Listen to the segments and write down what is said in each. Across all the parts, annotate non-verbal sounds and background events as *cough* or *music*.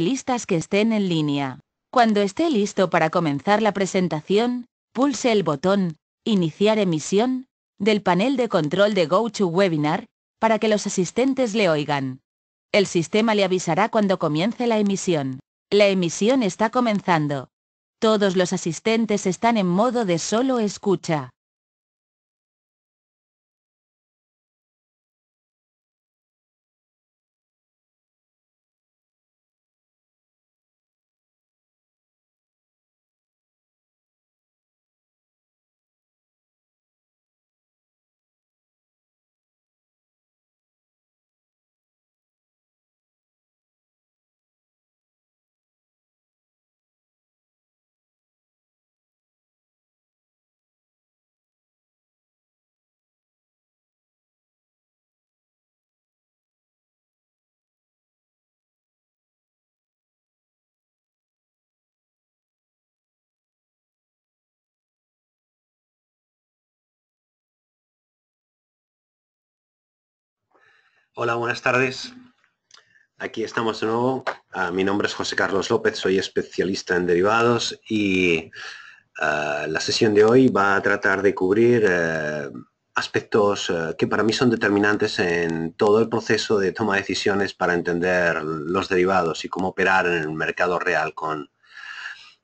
listas que estén en línea. Cuando esté listo para comenzar la presentación, pulse el botón Iniciar emisión del panel de control de GoToWebinar para que los asistentes le oigan. El sistema le avisará cuando comience la emisión. La emisión está comenzando. Todos los asistentes están en modo de solo escucha. Hola, buenas tardes. Aquí estamos de nuevo. Ah, mi nombre es José Carlos López, soy especialista en derivados y ah, la sesión de hoy va a tratar de cubrir eh, aspectos eh, que para mí son determinantes en todo el proceso de toma de decisiones para entender los derivados y cómo operar en el mercado real con,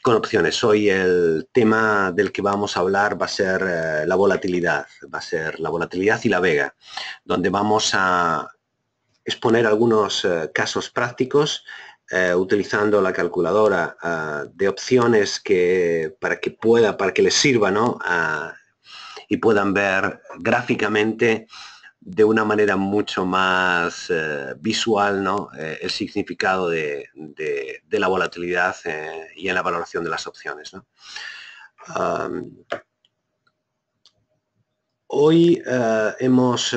opciones. Hoy el tema del que vamos a hablar va a ser eh, la volatilidad, va a ser la volatilidad y la vega, donde vamos a exponer algunos eh, casos prácticos eh, utilizando la calculadora eh, de opciones que para que pueda, para que les sirva, ¿no? y puedan ver gráficamente de una manera mucho más visual ¿no? el significado de, la volatilidad y en la valoración de las opciones. hoy hemos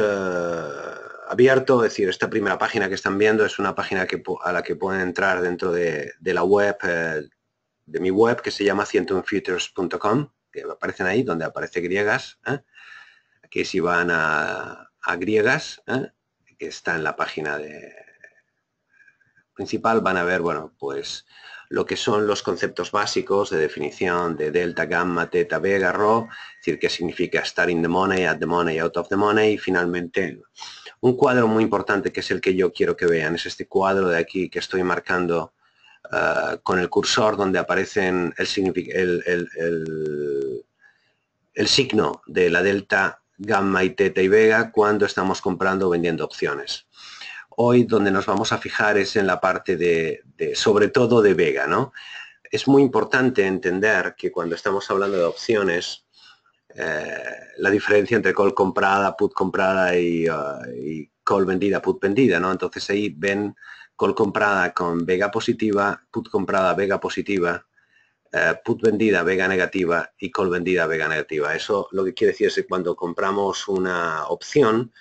abierto, es decir, esta primera página que están viendo es una página que, a la que pueden entrar dentro de, la web, eh, de mi web, que se llama 101futures.com, que aparecen ahí, donde aparece griegas, ¿eh? Aquí que si van a, griegas, ¿eh? que está en la página de, principal, van a ver, bueno, pues lo que son los conceptos básicos de definición de delta, gamma, teta, vega, rho, es decir, qué significa estar in the money, at the money, out of the money, y finalmente un cuadro muy importante que es el que yo quiero que vean. Es este cuadro de aquí que estoy marcando ah, con el cursor donde aparecen el, signo de la delta, gamma y teta y vega cuando estamos comprando o vendiendo opciones. Hoy donde nos vamos a fijar es en la parte de, sobre todo de vega, ¿no? Es muy importante entender que cuando estamos hablando de opciones, eh, la diferencia entre call comprada, put comprada y, uh, call vendida, put vendida, ¿no? Entonces ahí ven call comprada con vega positiva, put comprada, vega positiva, eh, put vendida, vega negativa y call vendida, vega negativa. Eso lo que quiere decir es que cuando compramos una opción,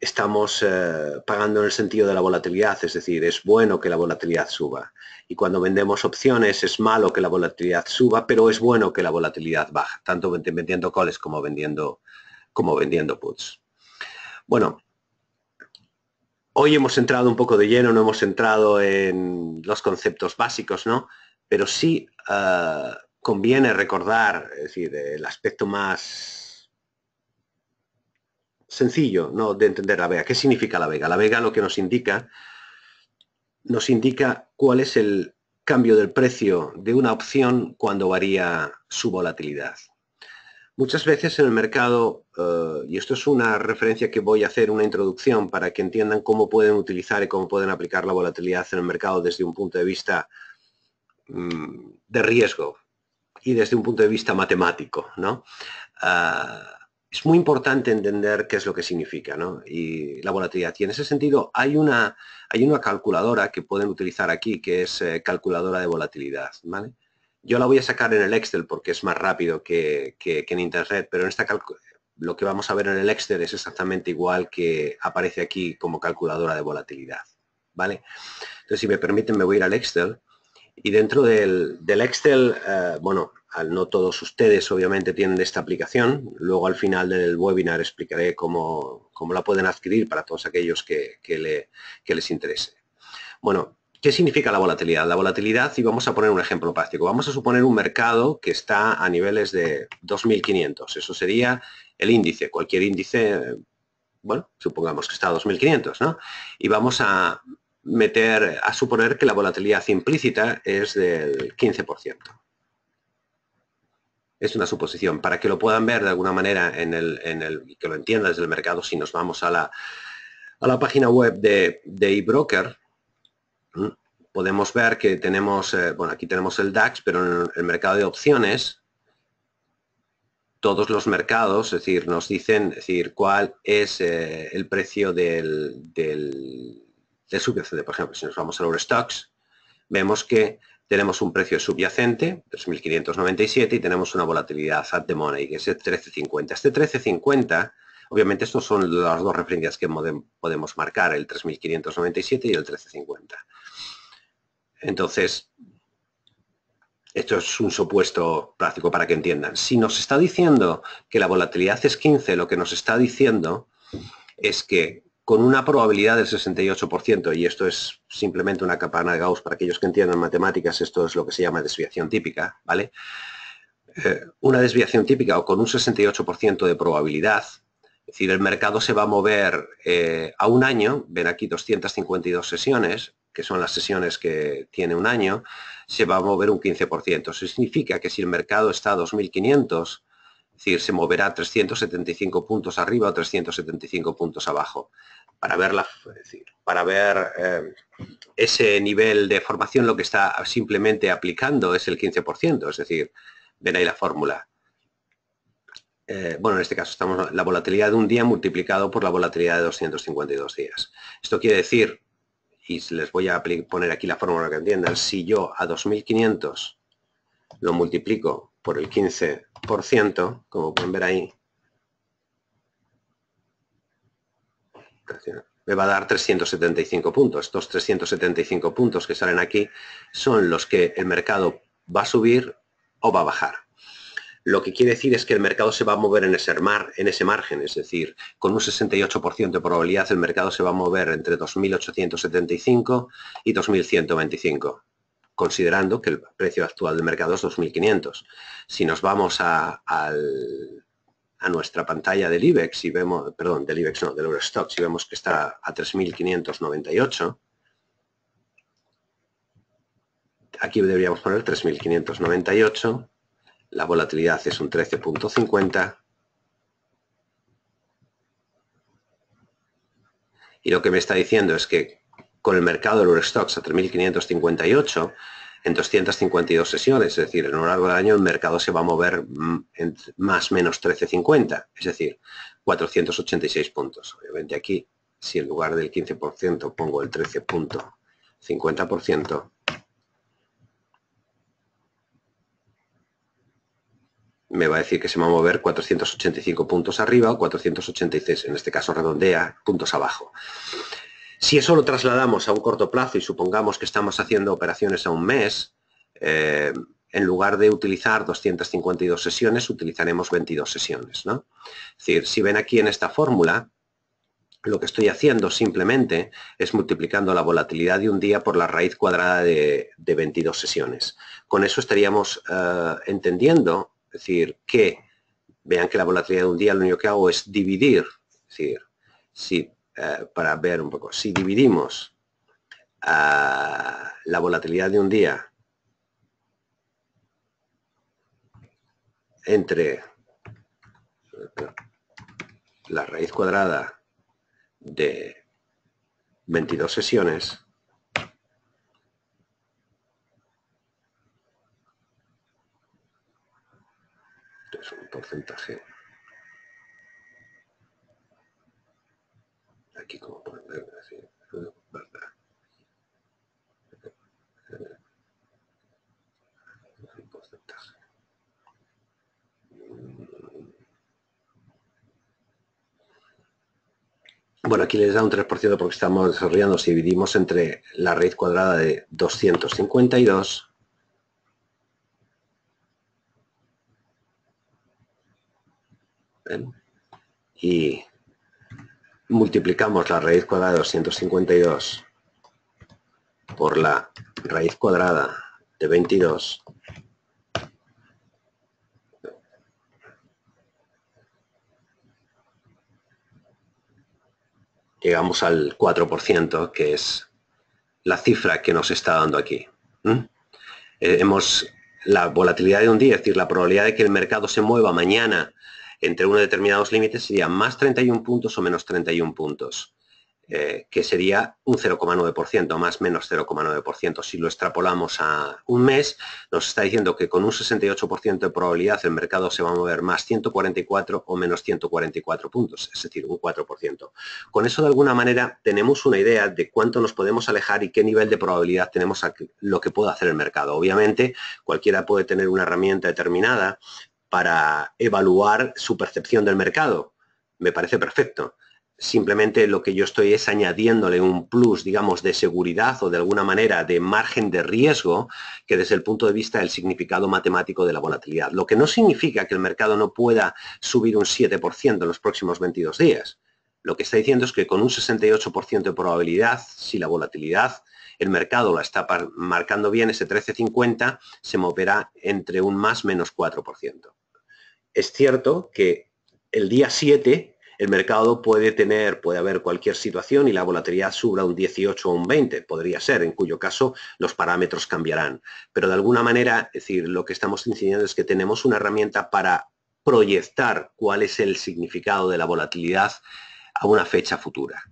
estamos eh, pagando en el sentido de la volatilidad, es decir, es bueno que la volatilidad suba. Y cuando vendemos opciones es malo que la volatilidad suba, pero es bueno que la volatilidad baja, tanto vendiendo coles como vendiendo, como vendiendo puts. Bueno, hoy hemos entrado un poco de lleno, no hemos entrado en los conceptos básicos, ¿no? Pero sí eh, conviene recordar, decir, el aspecto más sencillo ¿no? de entender la vega. ¿Qué significa la vega? La vega lo que nos indica, nos indica cuál es el cambio del precio de una opción cuando varía su volatilidad. Muchas veces en el mercado, eh, y esto es una referencia que voy a hacer, una introducción para que entiendan cómo pueden utilizar y cómo pueden aplicar la volatilidad en el mercado desde un punto de vista mm, de riesgo y desde un punto de vista matemático. ¿no? Ah, es muy importante entender qué es lo que significa ¿no? y la volatilidad. Y en ese sentido hay una, hay una calculadora que pueden utilizar aquí, que es eh, calculadora de volatilidad. ¿vale? Yo la voy a sacar en el Excel porque es más rápido que, en Internet, pero en esta lo que vamos a ver en el Excel es exactamente igual que aparece aquí como calculadora de volatilidad. ¿vale? Entonces, si me permiten, me voy a ir al Excel. Y dentro del, Excel, eh, bueno, no todos ustedes obviamente tienen esta aplicación. Luego al final del webinar explicaré cómo, la pueden adquirir para todos aquellos que, les interese. Bueno, ¿qué significa la volatilidad? La volatilidad, y vamos a poner un ejemplo práctico, vamos a suponer un mercado que está a niveles de 2.500. Eso sería el índice, cualquier índice, bueno, supongamos que está a 2.500, ¿no? Y vamos a meter, a suponer que la volatilidad implícita es del 15% es una suposición, para que lo puedan ver de alguna manera en el, y que lo entienda desde el mercado, si nos vamos a la, página web de, de eBroker, podemos ver que tenemos, eh, bueno, aquí tenemos el DAX, pero en el mercado de opciones, todos los mercados, es decir, nos dicen, decir, cuál es eh, el precio del, del, por ejemplo, si nos vamos los Stocks, vemos que tenemos un precio subyacente, 3.597, y tenemos una volatilidad at the money, que es el 13.50. Este 13.50, obviamente estos son las dos referencias que podemos marcar, el 3.597 y el 13.50. Entonces, esto es un supuesto práctico para que entiendan. Si nos está diciendo que la volatilidad es 15, lo que nos está diciendo es que con una probabilidad del 68%, y esto es simplemente una campana de Gauss, para aquellos que entiendan matemáticas, esto es lo que se llama desviación típica, ¿vale? Eh, una desviación típica o con un 68% de probabilidad, es decir, el mercado se va a mover eh, a un año, ven aquí 252 sesiones, que son las sesiones que tiene un año, se va a mover un 15%. Eso significa que si el mercado está a 2.500, es decir, se moverá 375 puntos arriba o 375 puntos abajo para ver, para eh, ver ese nivel de formación lo que está simplemente aplicando es el 15%, es decir, ven ahí la fórmula. Eh, bueno, en este caso estamos la volatilidad de un día multiplicado por la volatilidad de 252 días. Esto quiere decir, y les voy a poner aquí la fórmula que entiendan, si yo a 2500 lo multiplico por el 15%, como pueden ver ahí, me va a dar 375 puntos. Estos 375 puntos que salen aquí son los que el mercado va a subir o va a bajar. Lo que quiere decir es que el mercado se va a mover en ese, mar, en ese margen, es decir, con un 68% de probabilidad el mercado se va a mover entre 2.875 y 2.125 considerando que el precio actual del mercado es 2.500. Si nos vamos a, al, a nuestra pantalla del IBEX, y vemos, perdón, del IBEX no, del si vemos que está a 3.598, aquí deberíamos poner 3.598, la volatilidad es un 13.50, y lo que me está diciendo es que con el mercado del Eurostox a 3.558, en 252 sesiones, es decir, en un largo del año el mercado se va a mover mm, en más menos 13,50, es decir, 486 puntos. Obviamente aquí, si en lugar del 15% pongo el 13.50%, me va a decir que se va a mover 485 puntos arriba o 486, en este caso redondea, puntos abajo. Si eso lo trasladamos a un corto plazo y supongamos que estamos haciendo operaciones a un mes, eh, en lugar de utilizar 252 sesiones, utilizaremos 22 sesiones. ¿no? Es decir, si ven aquí en esta fórmula, lo que estoy haciendo simplemente es multiplicando la volatilidad de un día por la raíz cuadrada de, 22 sesiones. Con eso estaríamos eh, entendiendo, es decir, que vean que la volatilidad de un día lo único que hago es dividir, es decir, si eh, para ver un poco, si dividimos ah, la volatilidad de un día entre la raíz cuadrada de 22 sesiones, es un porcentaje aquí como pueden así, ¿verdad? Bueno, aquí les da un 3% porque estamos desarrollando, si dividimos entre la raíz cuadrada de 252 y multiplicamos la raíz cuadrada de 252 por la raíz cuadrada de 22, llegamos al 4%, que es la cifra que nos está dando aquí. Eh, hemos la volatilidad de un día, es decir, la probabilidad de que el mercado se mueva mañana entre unos determinados límites sería más 31 puntos o menos 31 puntos, eh, que sería un 0,9%, más menos 0,9%. Si lo extrapolamos a un mes, nos está diciendo que con un 68% de probabilidad el mercado se va a mover más 144 o menos 144 puntos, es decir, un 4%. Con eso, de alguna manera, tenemos una idea de cuánto nos podemos alejar y qué nivel de probabilidad tenemos a lo que pueda hacer el mercado. Obviamente, cualquiera puede tener una herramienta determinada, para evaluar su percepción del mercado. Me parece perfecto. Simplemente lo que yo estoy es añadiéndole un plus, digamos, de seguridad o de alguna manera de margen de riesgo que desde el punto de vista del significado matemático de la volatilidad. Lo que no significa que el mercado no pueda subir un 7% en los próximos 22 días. Lo que está diciendo es que con un 68% de probabilidad, si la volatilidad el mercado la está marcando bien, ese 13,50 se moverá entre un más menos 4% es cierto que el día 7 el mercado puede tener, puede haber cualquier situación y la volatilidad suba un 18 o un 20, podría ser, en cuyo caso los parámetros cambiarán. Pero de alguna manera, es decir, lo que estamos enseñando es que tenemos una herramienta para proyectar cuál es el significado de la volatilidad a una fecha futura.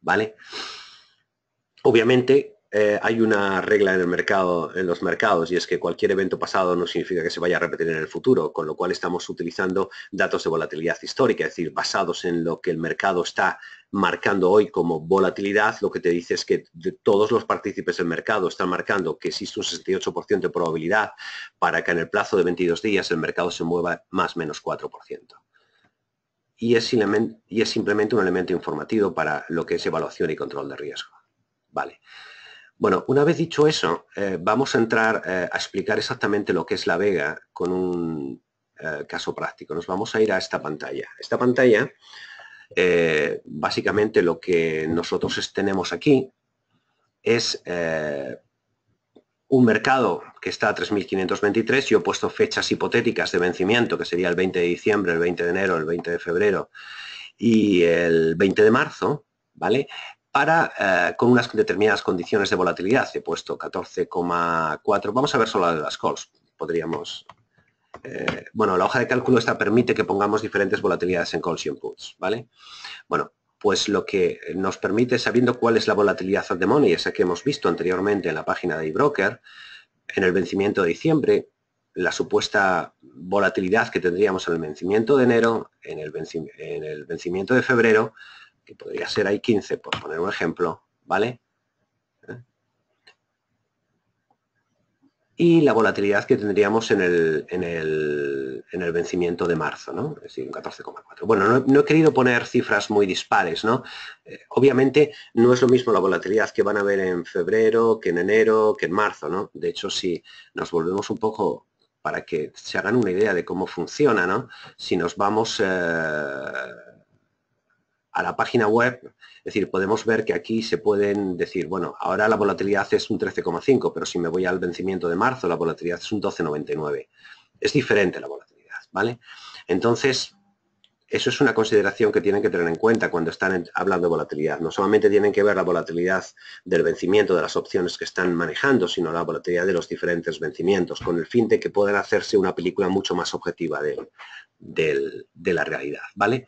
¿Vale? Obviamente, eh, hay una regla en los mercados, y es que cualquier evento pasado no significa que se vaya a repetir en el futuro, con lo cual estamos utilizando datos de volatilidad histórica, es decir, basados en lo que el mercado está marcando hoy como volatilidad, lo que te dice es que todos los partícipes del mercado están marcando que existe un 68% de probabilidad para que en el plazo de 22 días el mercado se mueva más o menos 4%. Y es, y es simplemente un elemento informativo para lo que es evaluación y control de riesgo. Vale. Bueno, una vez dicho eso, eh, vamos a entrar eh, a explicar exactamente lo que es la vega con un eh, caso práctico. Nos vamos a ir a esta pantalla. Esta pantalla, básicamente lo que nosotros tenemos aquí es un mercado que está a 3.523, yo he puesto fechas hipotéticas de vencimiento, que sería el 20 de diciembre, el 20 de enero, el 20 de febrero y el 20 de marzo, ¿vale? para, eh, con unas determinadas condiciones de volatilidad. He puesto 14,4. Vamos a ver solo las calls. Podríamos... Eh, bueno, la hoja de cálculo esta permite que pongamos diferentes volatilidades en calls y en puts, ¿vale? Bueno, pues lo que nos permite, sabiendo cuál es la volatilidad de money, esa que hemos visto anteriormente en la página de eBroker, en el vencimiento de diciembre, la supuesta volatilidad que tendríamos en el vencimiento de enero, en el, vencimiento de febrero, que podría ser hay 15, por poner un ejemplo, ¿vale? ¿Eh? Y la volatilidad que tendríamos en el, vencimiento de marzo, ¿no? Es decir, un 14,4. Bueno, no, he querido poner cifras muy dispares, ¿no? Eh, obviamente no es lo mismo la volatilidad que van a ver en febrero, que en enero, que en marzo, ¿no? De hecho, si nos volvemos un poco para que se hagan una idea de cómo funciona, ¿no? Si nos vamos... Eh, a la página web, es decir, podemos ver que aquí se pueden decir, bueno, ahora la volatilidad es un 13,5, pero si me voy al vencimiento de marzo, la volatilidad es un 12,99. Es diferente la volatilidad, ¿vale? Entonces, eso es una consideración que tienen que tener en cuenta cuando están hablando de volatilidad. No solamente tienen que ver la volatilidad del vencimiento de las opciones que están manejando, sino la volatilidad de los diferentes vencimientos, con el fin de que puedan hacerse una película mucho más objetiva de, de la realidad, ¿vale?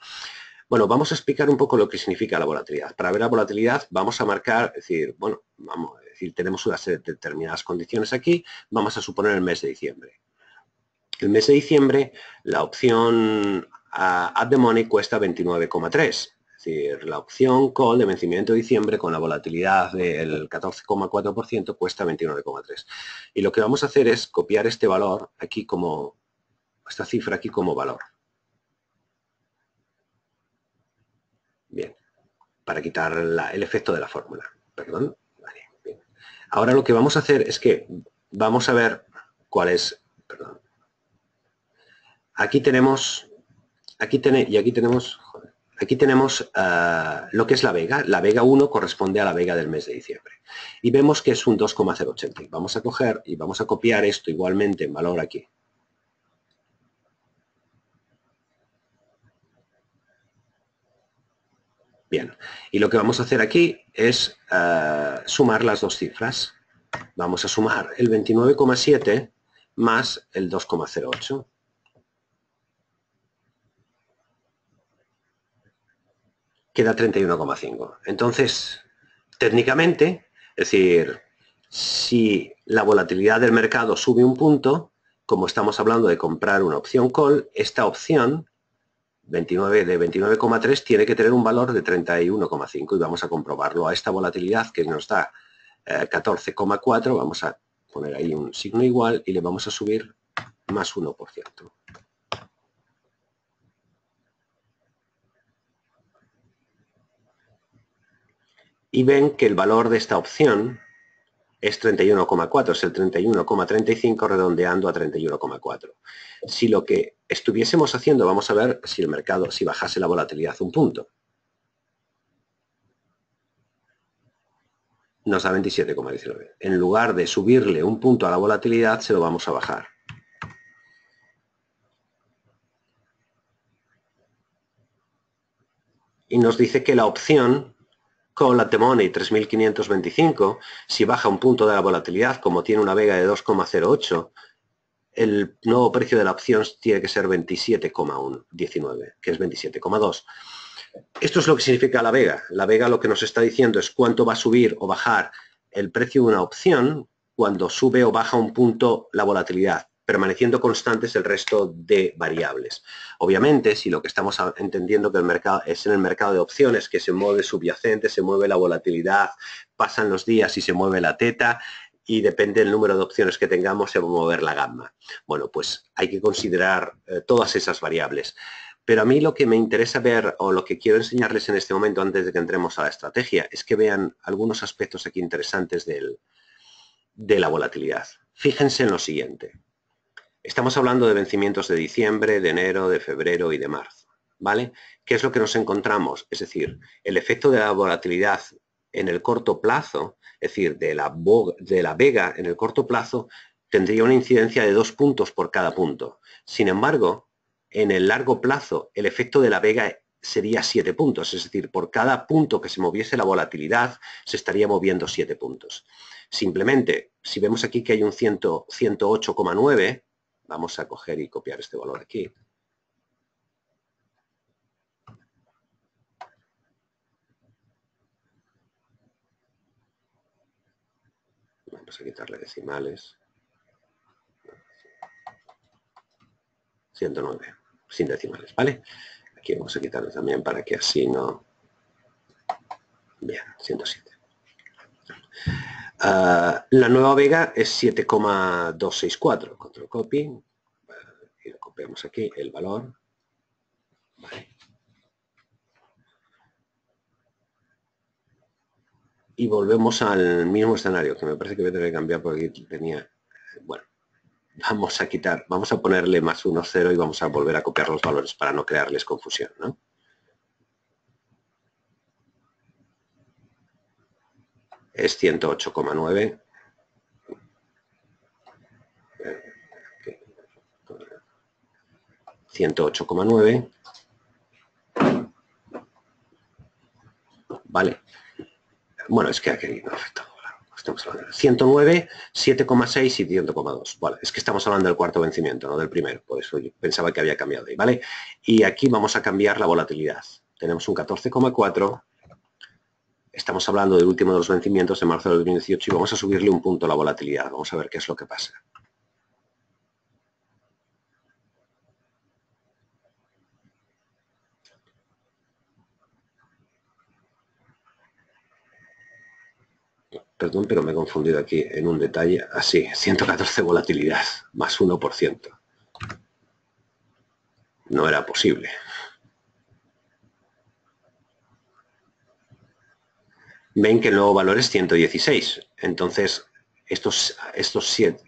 Bueno, vamos a explicar un poco lo que significa la volatilidad. Para ver la volatilidad vamos a marcar, es decir, bueno, vamos, a decir, tenemos unas determinadas condiciones aquí, vamos a suponer el mes de diciembre. El mes de diciembre la opción add the money cuesta 29,3, es decir, la opción call de vencimiento de diciembre con la volatilidad del 14,4% cuesta 29,3. Y lo que vamos a hacer es copiar este valor aquí como, esta cifra aquí como valor. para quitar el efecto de la fórmula. Perdón. Ahora lo que vamos a hacer es que vamos a ver cuál es. Perdón. Aquí tenemos. Aquí tiene y aquí tenemos. aquí tenemos eh, lo que es la vega. La vega 1 corresponde a la vega del mes de diciembre. Y vemos que es un 2,080. Vamos a coger y vamos a copiar esto igualmente en valor aquí. Bien, y lo que vamos a hacer aquí es eh, sumar las dos cifras. Vamos a sumar el 29,7 más el 2,08. Queda 31,5. Entonces, técnicamente, es decir, si la volatilidad del mercado sube un punto, como estamos hablando de comprar una opción call, esta opción 29, de 29,3 tiene que tener un valor de 31,5 y vamos a comprobarlo. A esta volatilidad que nos da 14,4 eh, vamos a poner ahí un signo igual y le vamos a subir más 1%. Y ven que el valor de esta opción es 31,4, es el 31,35 redondeando a 31,4. Si lo que estuviésemos haciendo, vamos a ver si el mercado, si bajase la volatilidad un punto. Nos da 27,19. En lugar de subirle un punto a la volatilidad, se lo vamos a bajar. Y nos dice que la opción con la y 3525, si baja un punto de la volatilidad, como tiene una vega de 2,08, el nuevo precio de la opción tiene que ser 27,19, que es 27,2. Esto es lo que significa la vega. La vega lo que nos está diciendo es cuánto va a subir o bajar el precio de una opción cuando sube o baja un punto la volatilidad, permaneciendo constantes el resto de variables. Obviamente, si lo que estamos entendiendo que es en el mercado de opciones, que se mueve subyacente, se mueve la volatilidad, pasan los días y se mueve la teta, y depende del número de opciones que tengamos se va a mover la gamma. Bueno, pues hay que considerar eh, todas esas variables. Pero a mí lo que me interesa ver o lo que quiero enseñarles en este momento antes de que entremos a la estrategia es que vean algunos aspectos aquí interesantes de la volatilidad. Fíjense en lo siguiente. Estamos hablando de vencimientos de diciembre, de enero, de febrero y de marzo. ¿Vale? ¿Qué es lo que nos encontramos? Es decir, el efecto de la volatilidad en el corto plazo es decir, de la, vega en el corto plazo, tendría una incidencia de dos puntos por cada punto. Sin embargo, en el largo plazo, el efecto de la vega sería siete puntos, es decir, por cada punto que se moviese la volatilidad, se estaría moviendo siete puntos. Simplemente, si vemos aquí que hay un 108,9, vamos a coger y copiar este valor aquí, vamos pues, a quitarle decimales. 109, sin decimales, ¿vale? Aquí vamos a quitarlo también para que así no... Bien, 107. Ah, la nueva vega es 7,264. Control copy. Ah, y copiamos aquí el valor. Vale. y volvemos al mismo escenario, que me parece que voy a tener que cambiar porque tenía... Bueno, vamos a quitar, vamos a ponerle más 1, 0 y vamos a volver a copiar los valores para no crearles confusión, ¿no? Es 108,9. 108,9. Vale, bueno, es que aquí no afecta estamos hablando de 109, 7,6 y 10,2. Vale, es que estamos hablando del cuarto vencimiento, no del primero, por eso yo pensaba que había cambiado ahí, ¿vale? Y aquí vamos a cambiar la volatilidad. Tenemos un 14,4, estamos hablando del último de los vencimientos de marzo del 2018 y vamos a subirle un punto la volatilidad, vamos a ver qué es lo que pasa. Perdón, pero me he confundido aquí en un detalle. Así, 114 *laughs* volatilidad, más 1%. No era posible. Ven que el nuevo valor es 116. Entonces, estos, estos 7,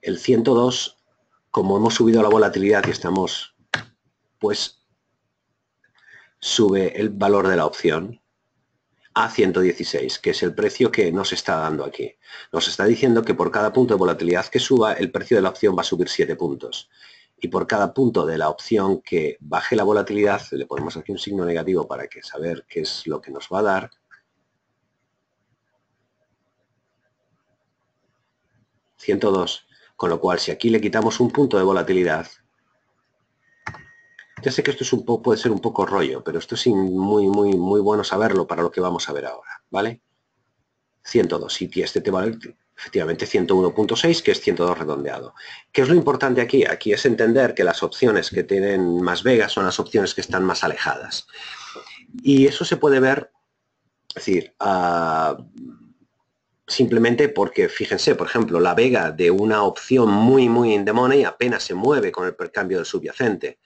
el 102, como hemos subido la volatilidad y estamos, pues sube el valor de la opción a 116, que es el precio que nos está dando aquí. Nos está diciendo que por cada punto de volatilidad que suba, el precio de la opción va a subir 7 puntos. Y por cada punto de la opción que baje la volatilidad, le ponemos aquí un signo negativo para saber qué es lo que nos va a dar, ...102... Con lo cual, si aquí le quitamos un punto de volatilidad, ya sé que esto es puede ser un poco rollo, pero esto es muy, muy, muy bueno saberlo para lo que vamos a ver ahora, ¿vale? 102, y este te vale efectivamente 101.6, que es 102 redondeado. ¿Qué es lo importante aquí? Aquí es entender que las opciones que tienen más vegas son las opciones que están más alejadas. Y eso se puede ver, decir, ah, simplemente porque, fíjense, por ejemplo, la vega de una opción muy, muy in the money apenas se mueve con el cambio del subyacente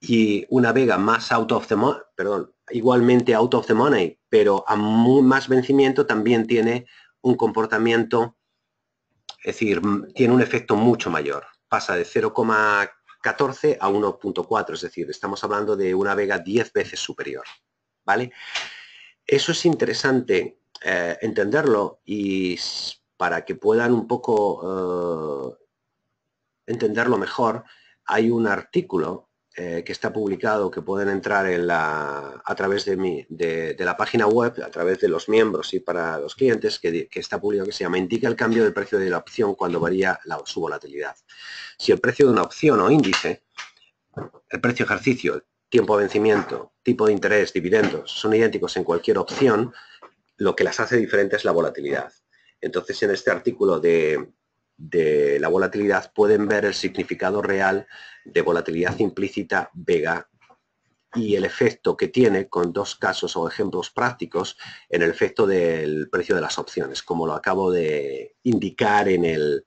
y una Vega más out of the money, perdón, igualmente out of the money, pero a más vencimiento también tiene un comportamiento, es decir, tiene un efecto mucho mayor. Pasa de 0,14 a 1.4, es decir, estamos hablando de una Vega 10 veces superior, ¿vale? Eso es interesante eh, entenderlo y para que puedan un poco eh, entenderlo mejor, hay un artículo eh, que está publicado, que pueden entrar a través de, de, la página web, a través de los miembros y para los clientes, que, está publicado que se llama Indica el cambio del precio de la opción cuando varía la, su volatilidad. Si el precio de una opción o índice, el precio ejercicio, tiempo de vencimiento, tipo de interés, dividendos, son idénticos en cualquier opción, lo que las hace diferentes es la volatilidad. Entonces, en este artículo de, de la volatilidad pueden ver el significado real de volatilidad implícita vega y el efecto que tiene con dos casos o ejemplos prácticos en el efecto del precio de las opciones, como lo acabo de indicar en el,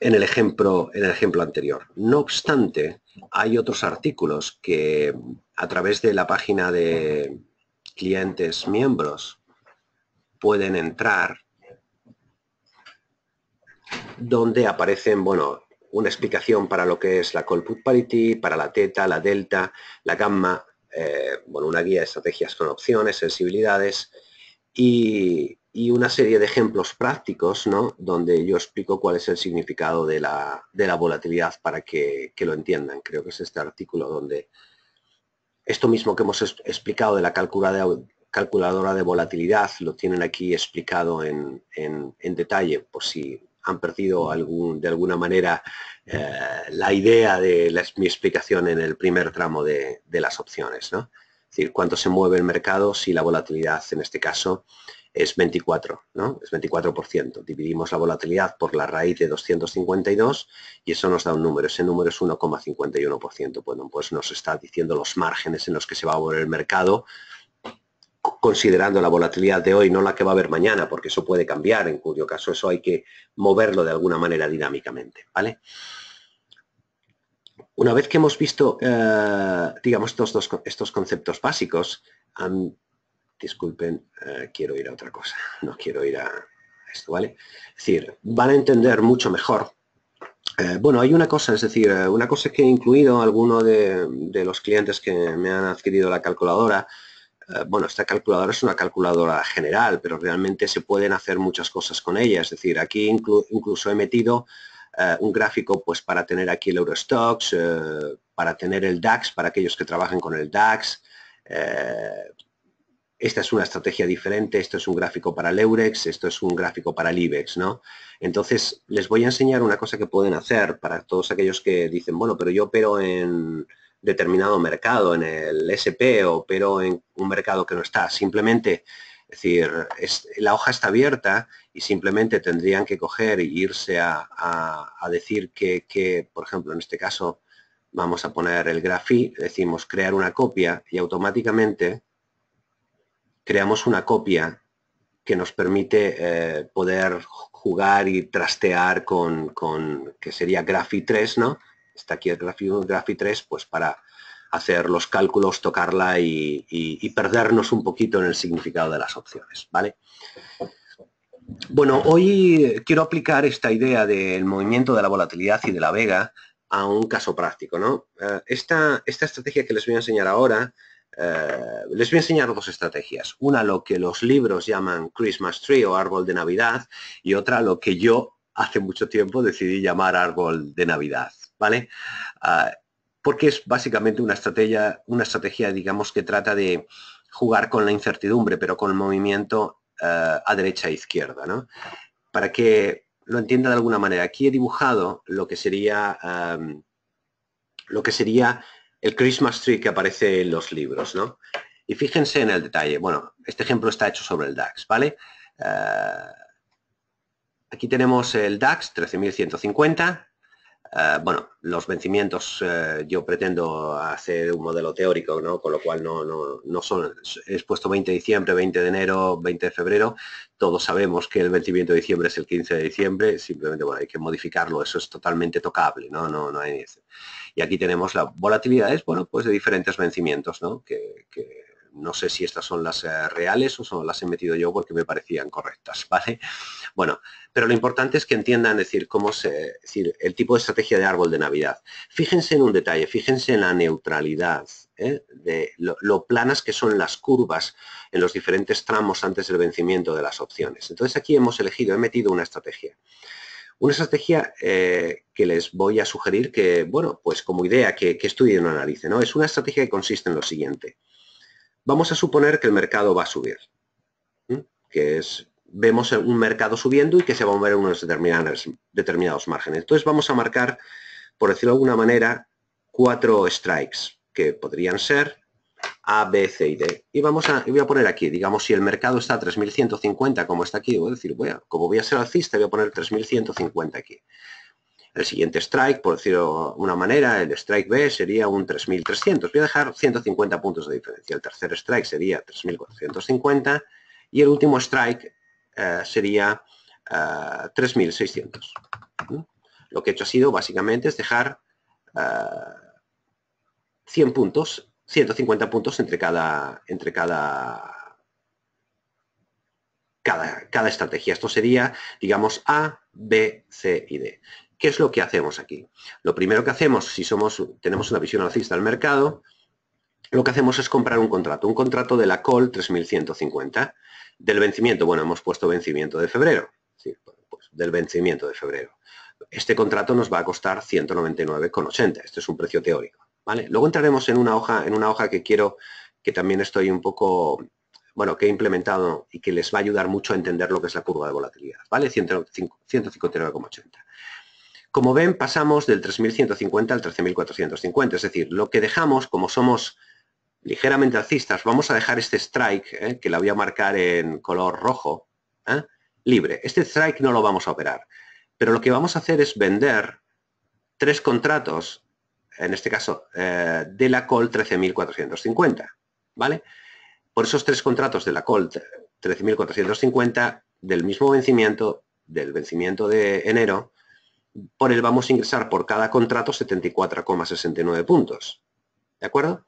en el, ejemplo, en el ejemplo anterior. No obstante, hay otros artículos que a través de la página de clientes miembros pueden entrar donde aparecen, bueno, una explicación para lo que es la Put parity, para la teta, la delta, la gamma, eh, bueno, una guía de estrategias con opciones, sensibilidades y, una serie de ejemplos prácticos, Donde yo explico cuál es el significado de la, volatilidad para que, lo entiendan. Creo que es este artículo donde esto mismo que hemos explicado de la calculadora de volatilidad lo tienen aquí explicado en detalle por si han perdido algún, de alguna manera eh, la idea de mi explicación en el primer tramo de, las opciones. Es decir, cuánto se mueve el mercado si la volatilidad en este caso es 24, ¿no? Es 24%. Dividimos la volatilidad por la raíz de 252 y eso nos da un número. Ese número es 1,51%. Bueno, pues nos está diciendo los márgenes en los que se va a mover el mercado considerando la volatilidad de hoy, no la que va a haber mañana, porque eso puede cambiar, en cuyo caso eso hay que moverlo de alguna manera dinámicamente, ¿vale? Una vez que hemos visto, eh, digamos, estos, dos, estos conceptos básicos, disculpen, eh, quiero ir a otra cosa, *laughs* no quiero ir a esto, ¿vale? Es decir, van a entender mucho mejor. Eh, bueno, hay una cosa, es decir, una cosa que he incluido alguno de los clientes que me han adquirido la calculadora, eh, bueno, esta calculadora es una calculadora general, pero realmente se pueden hacer muchas cosas con ella. Es decir, aquí incluso he metido eh, un gráfico pues, para tener aquí el Eurostox, eh, para tener el DAX, para aquellos que trabajen con el DAX. esta es una estrategia diferente, esto es un gráfico para el Eurex, esto es un gráfico para el IBEX, ¿no? Entonces, les voy a enseñar una cosa que pueden hacer para todos aquellos que dicen, bueno, pero yo opero en, determinado mercado, en el SP, o, pero en un mercado que no está. Simplemente, es decir, la hoja está abierta y simplemente tendrían que coger e irse a, decir que, que, por ejemplo, en este caso, vamos a poner el grafí, decimos crear una copia y automáticamente creamos una copia que nos permite eh, poder jugar y trastear con, con, que sería Graphy 3, ¿no? está aquí el Graphy, 3, pues para hacer los cálculos, tocarla y, perdernos un poquito en el significado de las opciones, ¿vale? Bueno, hoy quiero aplicar esta idea del movimiento de la volatilidad y de la vega a un caso práctico, eh, Esta, estrategia que les voy a enseñar ahora, eh, les voy a enseñar dos estrategias. Una lo que los libros llaman Christmas Tree o Árbol de Navidad y otra lo que yo hace mucho tiempo decidí llamar Árbol de Navidad, ¿vale? Ah, porque es básicamente una estrategia, una estrategia, digamos, que trata de jugar con la incertidumbre, pero con el movimiento ah, a derecha e izquierda, ¿no? Para que lo entienda de alguna manera, aquí he dibujado lo que sería, lo que sería el Christmas tree que aparece en los libros, ¿no? Y fíjense en el detalle. Bueno, este ejemplo está hecho sobre el DAX, ¿vale? Ah, aquí tenemos el DAX 13.150, eh, bueno, los vencimientos eh, yo pretendo hacer un modelo teórico, con lo cual no, son, es puesto 20 de diciembre, 20 de enero, 20 de febrero, todos sabemos que el vencimiento de diciembre es el 15 de diciembre, simplemente hay que modificarlo, eso es totalmente tocable, no, no, no Y aquí tenemos las volatilidades bueno, pues de diferentes vencimientos, ¿no? que no sé si estas son las eh, reales o son las he metido yo porque me parecían correctas, *laughs* Bueno, pero lo importante es que entiendan, decir, cómo el tipo de estrategia de árbol de Navidad. Fíjense en un detalle, fíjense en la neutralidad, ¿eh? de lo, planas que son las curvas en los diferentes tramos antes del vencimiento de las opciones. Entonces aquí hemos elegido, he metido una estrategia. Una estrategia eh, que les voy a sugerir que, bueno, pues como idea que, que estudien o analicen, ¿no? Es una estrategia que consiste en lo siguiente. Vamos a suponer que el mercado va a subir, que es, vemos un mercado subiendo y que se va a mover unos determinados, márgenes. Entonces vamos a marcar, por decirlo de alguna manera, cuatro strikes, que podrían ser a, B, C y D. Y vamos a, voy a poner aquí, digamos, si el mercado está a 3.150 como está aquí, voy a decir, voy como voy a ser alcista, voy a poner 3.150 aquí. El siguiente strike, por decirlo de una manera, el strike B sería un 3.300. Voy a dejar 150 puntos de diferencia. El tercer strike sería 3.450 y el último strike eh, sería 3.600. Eh, ¿Mm? Lo que he hecho ha sido básicamente es dejar 100 eh, puntos, 150 puntos entre cada, entre cada, cada, cada estrategia. Esto sería, digamos, A, B, C y D. ¿Qué es lo que hacemos aquí? Lo primero que hacemos, si somos, tenemos una visión alcista al mercado, lo que hacemos es comprar un contrato, un contrato de la call 3150 del vencimiento. Bueno, hemos puesto vencimiento de febrero, pues, del vencimiento de febrero. Este contrato nos va a costar 199,80. Este es un precio teórico. ¿vale? Luego entraremos en una hoja, en una hoja que quiero, que también estoy un poco, bueno, que he implementado y que les va a ayudar mucho a entender lo que es la curva de volatilidad, ¿vale? 159,80. Como ven, pasamos del 3.150 al 13.450, es decir, lo que dejamos, como somos ligeramente alcistas, vamos a dejar este strike, ¿eh? que la voy a marcar en color rojo, ¿eh? libre. Este strike no lo vamos a operar, pero lo que vamos a hacer es vender tres contratos, en este caso, eh, de la call 13.450, ¿vale? Por esos tres contratos de la call 13.450, del mismo vencimiento, del vencimiento de enero, por el vamos a ingresar por cada contrato 74,69 puntos. ¿De acuerdo?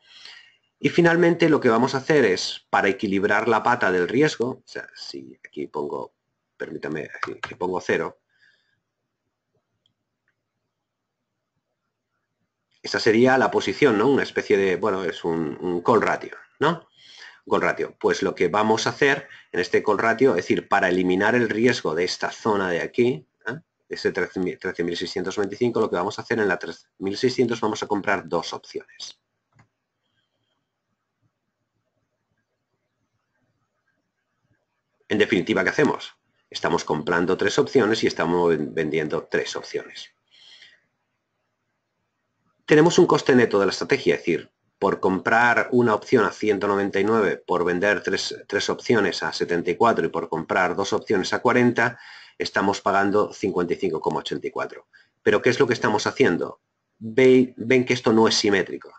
Y finalmente lo que vamos a hacer es, para equilibrar la pata del riesgo, o sea, si aquí pongo, permítame, que pongo cero, esa sería la posición, ¿no? Una especie de, bueno, es un, un call ratio, ¿no? Call ratio. Pues lo que vamos a hacer en este call ratio, es decir, para eliminar el riesgo de esta zona de aquí, ese 13.625 lo que vamos a hacer en la 3.600 vamos a comprar dos opciones. En definitiva, ¿qué hacemos? Estamos comprando tres opciones y estamos vendiendo tres opciones. Tenemos un coste neto de la estrategia, es decir, por comprar una opción a 199, por vender tres, tres opciones a 74 y por comprar dos opciones a 40, estamos pagando 55,84. Pero ¿qué es lo que estamos haciendo? ven que esto no es simétrico.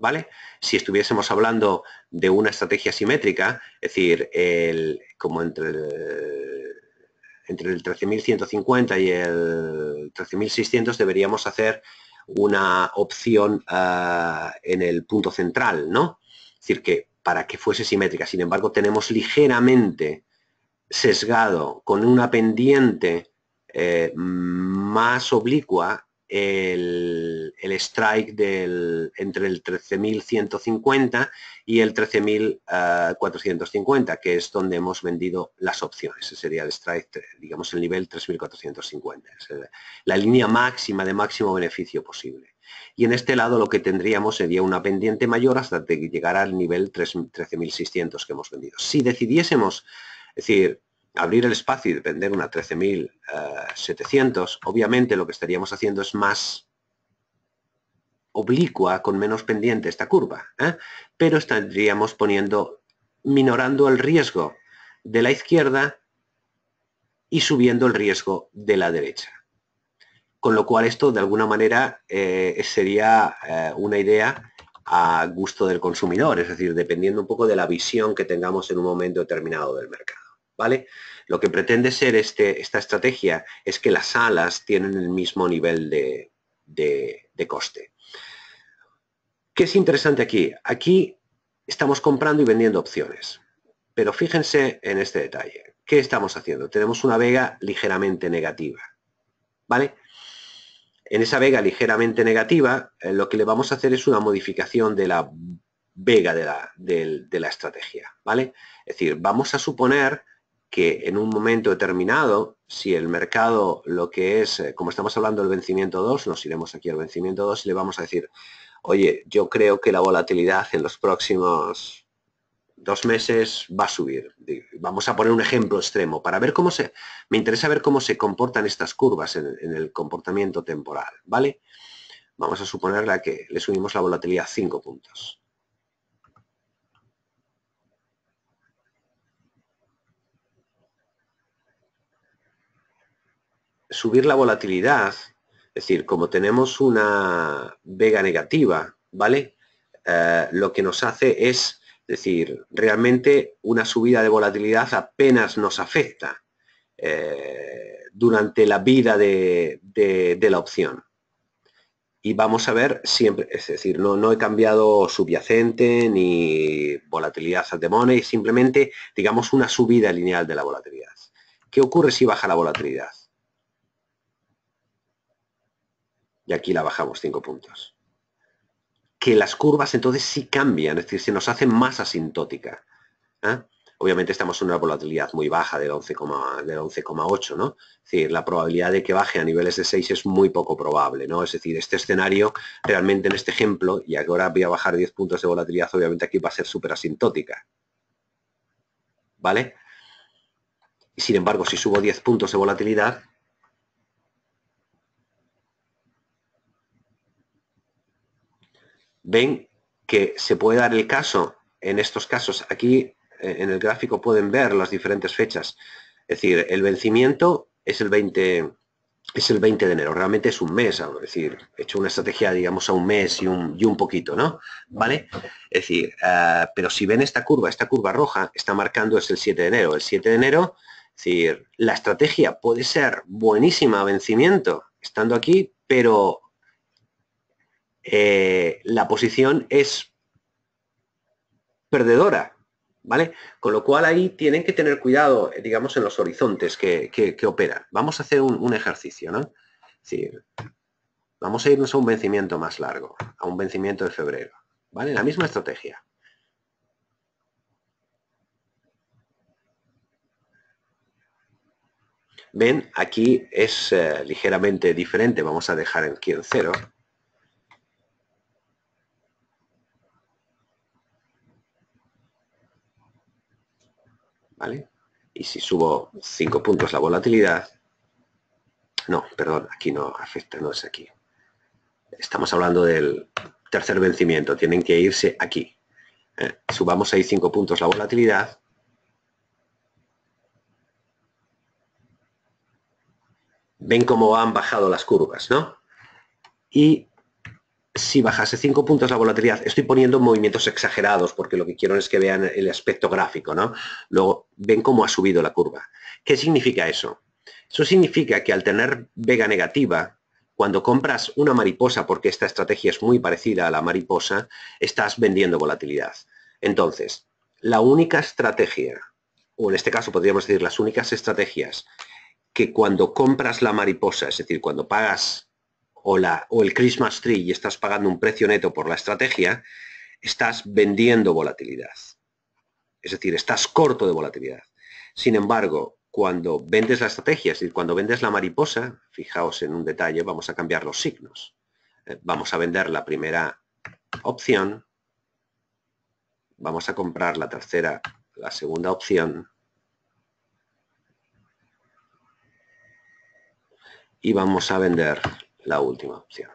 ¿Vale? Si estuviésemos hablando de una estrategia simétrica, es decir, como entre el, entre el 13.150 y el 13.600 deberíamos hacer una opción ah, en el punto central, ¿no? Es decir, que para que fuese simétrica. Sin embargo, tenemos ligeramente sesgado, con una pendiente eh, más oblicua, el, strike del, entre el 13.150 y el 13.450, eh, que es donde hemos vendido las opciones. sería el strike, eh, digamos, el nivel 3.450. La línea máxima de máximo beneficio posible. Y en este lado lo que tendríamos sería una pendiente mayor hasta llegar al nivel 13.600 que hemos vendido. Si decidiésemos es decir, abrir el espacio y depender una 13.700, eh, obviamente lo que estaríamos haciendo es más oblicua, con menos pendiente esta curva, ¿eh? pero estaríamos poniendo, minorando el riesgo de la izquierda y subiendo el riesgo de la derecha. Con lo cual esto, de alguna manera, eh, sería una idea a gusto del consumidor, es decir, dependiendo un poco de la visión que tengamos en un momento determinado del mercado. ¿Vale? Lo que pretende ser este, esta estrategia es que las alas tienen el mismo nivel de, de coste. ¿Qué es interesante aquí? Aquí estamos comprando y vendiendo opciones. Pero fíjense en este detalle. ¿Qué estamos haciendo? Tenemos una vega ligeramente negativa. ¿Vale? En esa vega ligeramente negativa, eh, lo que le vamos a hacer es una modificación de la vega de la, estrategia, ¿vale? Es decir, vamos a suponer que en un momento determinado, si el mercado, lo que es, eh, como estamos hablando del vencimiento 2, nos iremos aquí al vencimiento 2 y le vamos a decir, oye, yo creo que la volatilidad en los próximos dos meses va a subir. Vamos a poner un ejemplo extremo para ver cómo se... Me interesa ver cómo se comportan estas curvas en, el comportamiento temporal, ¿vale? Vamos a suponer la que le subimos la volatilidad cinco puntos. Subir la volatilidad, es decir, como tenemos una vega negativa, ¿vale? Eh, lo que nos hace es es decir, realmente una subida de volatilidad apenas nos afecta eh, durante la vida de, la opción. Y vamos a ver siempre, es decir, no, he cambiado subyacente ni volatilidad de y simplemente, digamos, una subida lineal de la volatilidad. ¿Qué ocurre si baja la volatilidad? Y aquí la bajamos cinco puntos que las curvas entonces sí cambian, es decir, se nos hace más asintótica. ¿eh? Obviamente estamos en una volatilidad muy baja de 11,8, ¿no? Es decir, la probabilidad de que baje a niveles de 6 es muy poco probable, ¿no? Es decir, este escenario realmente en este ejemplo, y ahora voy a bajar 10 puntos de volatilidad, obviamente aquí va a ser súper asintótica. ¿Vale? Y sin embargo, si subo 10 puntos de volatilidad, ven que se puede dar el caso, en estos casos aquí eh, en el gráfico pueden ver las diferentes fechas, es decir, el vencimiento es el 20, es el 20 de enero, realmente es un mes, es decir, he hecho una estrategia, digamos, a un mes y un, y un poquito, ¿no? ¿Vale? Es decir, eh, pero si ven esta curva, esta curva roja está marcando es el 7 de enero, el 7 de enero, decir, la estrategia puede ser buenísima vencimiento, estando aquí, pero eh, la posición es perdedora, ¿vale? Con lo cual ahí tienen que tener cuidado, eh, digamos, en los horizontes que, que, operan. Vamos a hacer un, ejercicio, ¿no? Sí. Vamos a irnos a un vencimiento más largo, a un vencimiento de febrero, ¿vale? La misma estrategia. Ven, aquí es eh, ligeramente diferente, vamos a dejar aquí en cero. ¿vale? Y si subo 5 puntos la volatilidad, no, perdón, aquí no afecta, no es aquí. Estamos hablando del tercer vencimiento, tienen que irse aquí. ¿eh? subamos ahí 5 puntos la volatilidad. Ven cómo han bajado las curvas, ¿no? Y si bajase 5 puntos la volatilidad, estoy poniendo movimientos exagerados porque lo que quiero es que vean el aspecto gráfico, ¿no? Luego ven cómo ha subido la curva. ¿Qué significa eso? Eso significa que al tener vega negativa, cuando compras una mariposa, porque esta estrategia es muy parecida a la mariposa, estás vendiendo volatilidad. Entonces, la única estrategia, o en este caso podríamos decir las únicas estrategias, que cuando compras la mariposa, es decir, cuando pagas o, el Christmas Tree y estás pagando un precio neto por la estrategia, estás vendiendo volatilidad. Es decir, estás corto de volatilidad. Sin embargo, cuando vendes la estrategia, es decir, cuando vendes la mariposa, fijaos en un detalle, vamos a cambiar los signos. Eh, vamos a vender la primera opción, vamos a comprar la tercera, la segunda opción, y vamos a vender la última opción.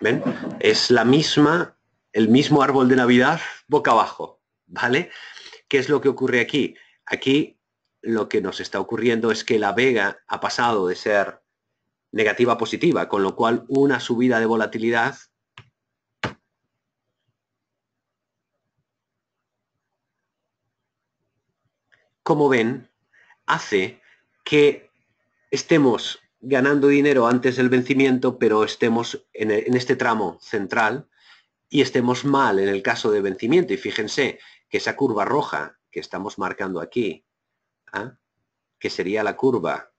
¿Ven? Es la misma, el mismo árbol de Navidad boca abajo, ¿vale? ¿Qué es lo que ocurre aquí? Aquí lo que nos está ocurriendo es que la vega ha pasado de ser negativa a positiva, con lo cual una subida de volatilidad como ven, hace que estemos ganando dinero antes del vencimiento, pero estemos e, en, este tramo central y estemos mal en el caso de vencimiento. Y fíjense que esa curva roja que estamos marcando aquí, ¿ah? que sería la curva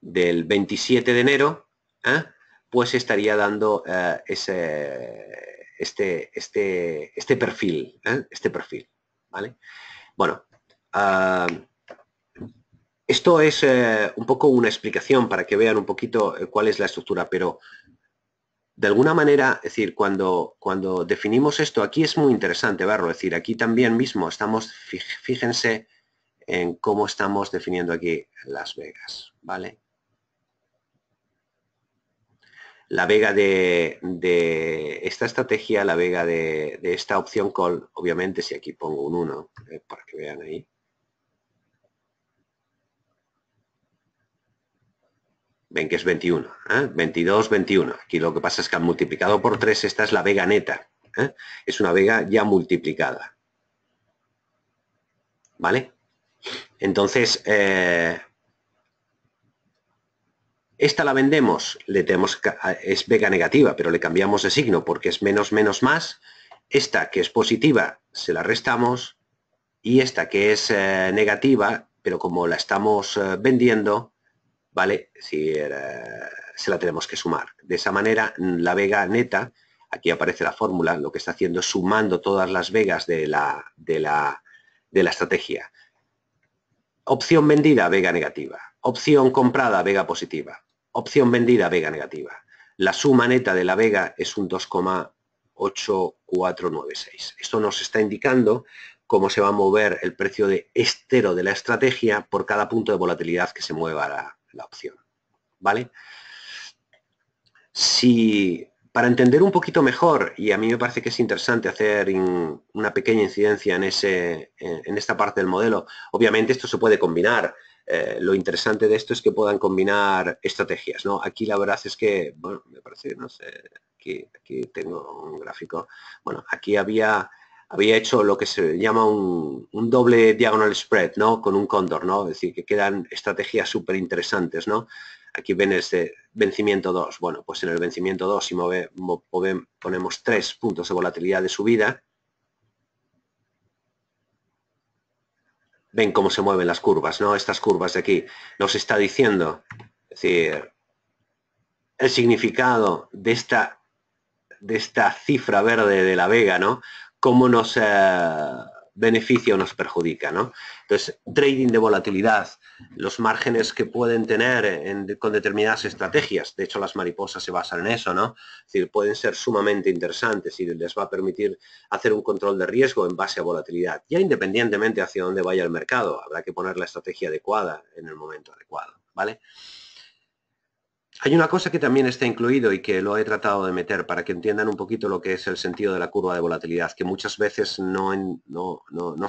del 27 de enero, ¿ah? pues estaría dando eh, ese, este, este, este perfil, ¿eh? este perfil, ¿vale? Bueno, ah, esto es eh, un poco una explicación para que vean un poquito eh, cuál es la estructura, pero de alguna manera, es decir, cuando, cuando definimos esto, aquí es muy interesante verlo, es decir, aquí también mismo estamos, fíjense en cómo estamos definiendo aquí Las Vegas, ¿vale? La vega de, esta estrategia, la vega de, esta opción call, obviamente si aquí pongo un 1, eh, para que vean ahí, ven que es 21, 22, 21. Aquí lo que pasa es que han multiplicado por 3, esta es la vega neta. ¿eh? Es una vega ya multiplicada. ¿Vale? Entonces, eh, esta la vendemos, le tenemos, es vega negativa, pero le cambiamos de signo porque es menos, menos, más. Esta que es positiva, se la restamos. Y esta que es eh, negativa, pero como la estamos vendiendo, ¿vale? Si eh, se la tenemos que sumar. De esa manera, la vega neta, aquí aparece la fórmula, lo que está haciendo es sumando todas las vegas de la, de la, de la estrategia. Opción vendida, vega negativa. Opción comprada, vega positiva. Opción vendida, vega negativa. La suma neta de la vega es un 2,8496. Esto nos está indicando cómo se va a mover el precio de estero de la estrategia por cada punto de volatilidad que se mueva la, la opción. ¿Vale? Si para entender un poquito mejor, y a mí me parece que es interesante hacer una pequeña incidencia en, ese, en, esta parte del modelo, obviamente esto se puede combinar. Eh, lo interesante de esto es que puedan combinar estrategias. ¿no? Aquí la verdad es que, bueno, me parece, no sé, aquí tengo un gráfico. Bueno, aquí había había hecho lo que se llama un, doble diagonal spread, ¿no? Con un cóndor, ¿no? Es decir, que quedan estrategias súper interesantes, ¿no? Aquí ven este vencimiento 2. Bueno, pues en el vencimiento 2, si ponemos tres puntos de volatilidad de subida, ven cómo se mueven las curvas, ¿no? Estas curvas de aquí nos está diciendo, es decir, el significado de esta de esta cifra verde de la vega, ¿no? cómo nos eh, beneficia o nos perjudica. Entonces, trading de volatilidad, los márgenes que pueden tener con determinadas estrategias, de hecho las mariposas se basan en eso, ¿no? Es decir, pueden ser sumamente interesantes y les va a permitir hacer un control de riesgo en base a volatilidad, ya independientemente hacia dónde vaya el mercado, habrá que poner la estrategia adecuada en el momento adecuado, ¿vale? Hay una cosa que también está incluido y que lo he tratado de meter para que entiendan un poquito lo que es el sentido de la curva de volatilidad, que muchas veces no,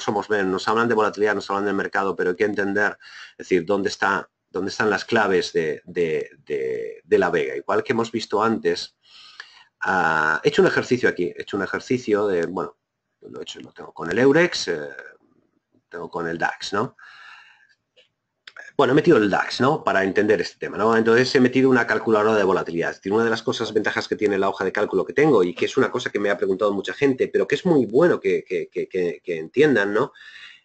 somos no, nos hablan de volatilidad, nos hablan del mercado, pero hay que entender, es decir, dónde, está, dónde están las claves de, la vega. Igual que hemos visto antes, ah, he hecho un ejercicio aquí, he hecho un ejercicio de, bueno, lo he hecho, tengo con el Eurex, eh, tengo con el DAX, ¿no? Bueno, he metido el DAX, ¿no? Para entender este tema, ¿no? Entonces he metido una calculadora de volatilidad. una de las cosas ventajas que tiene la hoja de cálculo que tengo y que es una cosa que me ha preguntado mucha gente, pero que es muy bueno que, entiendan, ¿no?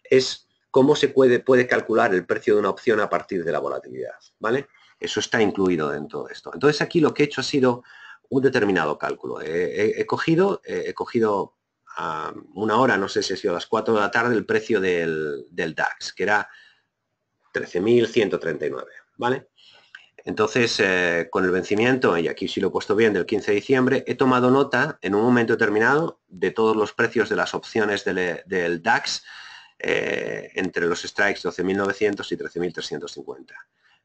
Es cómo se puede, puede calcular el precio de una opción a partir de la volatilidad, ¿vale? Eso está incluido dentro de esto. Entonces aquí lo que he hecho ha sido un determinado cálculo. He, cogido, he cogido a una hora, no sé si ha a las 4 de la tarde, el precio del, del DAX, que era 13.139, ¿vale? Entonces, eh, con el vencimiento, y aquí sí lo he puesto bien, del 15 de diciembre, he tomado nota en un momento determinado de todos los precios de las opciones del, DAX eh, entre los strikes 12.900 y 13.350.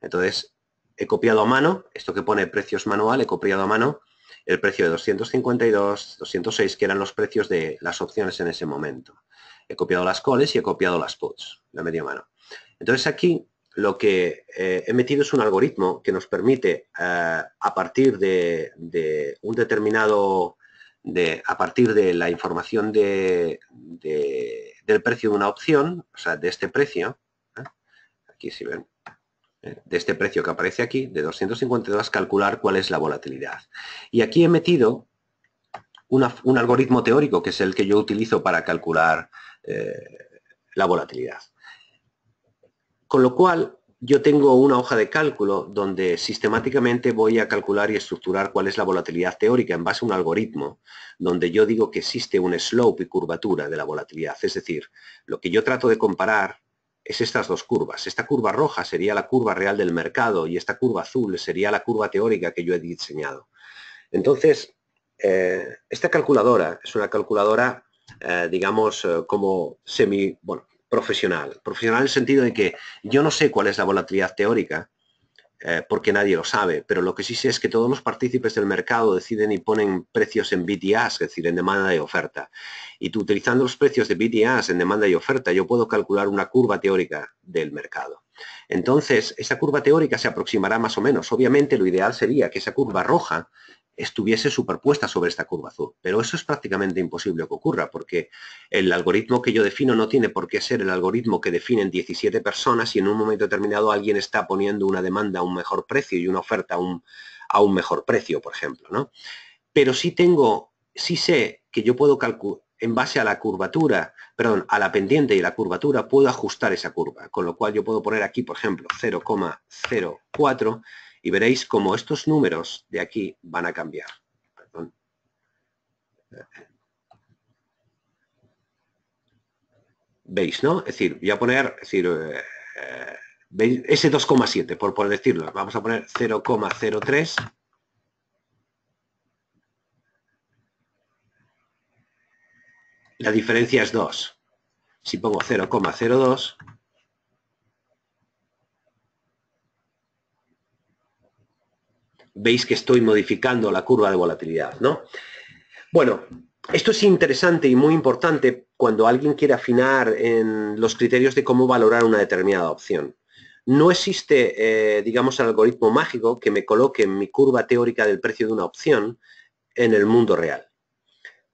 Entonces, he copiado a mano, esto que pone precios manual, he copiado a mano el precio de 252, 206, que eran los precios de las opciones en ese momento. He copiado las calls y he copiado las puts, la media mano. Entonces aquí lo que eh, he metido es un algoritmo que nos permite eh, a partir de, un determinado a partir de la información del precio de una opción, o sea, de este precio, ¿eh? aquí si ven, de este precio que aparece aquí, de 252, calcular cuál es la volatilidad. Y aquí he metido un algoritmo teórico, que es el que yo utilizo para calcular la volatilidad. Con lo cual, yo tengo una hoja de cálculo donde sistemáticamente voy a calcular y estructurar cuál es la volatilidad teórica en base a un algoritmo donde yo digo que existe un slope y curvatura de la volatilidad. Es decir, lo que yo trato de comparar es estas dos curvas. Esta curva roja sería la curva real del mercado y esta curva azul sería la curva teórica que yo he diseñado. Entonces, eh, esta calculadora es una calculadora, eh, digamos, eh, como semi, bueno, profesional. Profesional en el sentido de que yo no sé cuál es la volatilidad teórica, eh, porque nadie lo sabe, pero lo que sí sé es que todos los partícipes del mercado deciden y ponen precios en BTAs, es decir, en demanda y oferta. Y tú, utilizando los precios de BTAs en demanda y oferta, yo puedo calcular una curva teórica del mercado. Entonces, esa curva teórica se aproximará más o menos. Obviamente, lo ideal sería que esa curva roja estuviese superpuesta sobre esta curva azul. Pero eso es prácticamente imposible que ocurra, porque el algoritmo que yo defino no tiene por qué ser el algoritmo que definen 17 personas y en un momento determinado alguien está poniendo una demanda a un mejor precio y una oferta a un, a un mejor precio, por ejemplo. ¿no? Pero sí tengo, sí sé que yo puedo calcular, en base a la curvatura, perdón, a la pendiente y la curvatura, puedo ajustar esa curva, con lo cual yo puedo poner aquí, por ejemplo, 0,04 y veréis como estos números de aquí van a cambiar. ¿Veis, no? Es decir, voy a poner, decir, eh, eh, ese 2,7, por, por decirlo, vamos a poner 0,03 la diferencia es 2. Si pongo 0,02, veis que estoy modificando la curva de volatilidad, ¿no? Bueno, esto es interesante y muy importante cuando alguien quiere afinar en los criterios de cómo valorar una determinada opción. No existe, eh, digamos, el algoritmo mágico que me coloque mi curva teórica del precio de una opción en el mundo real.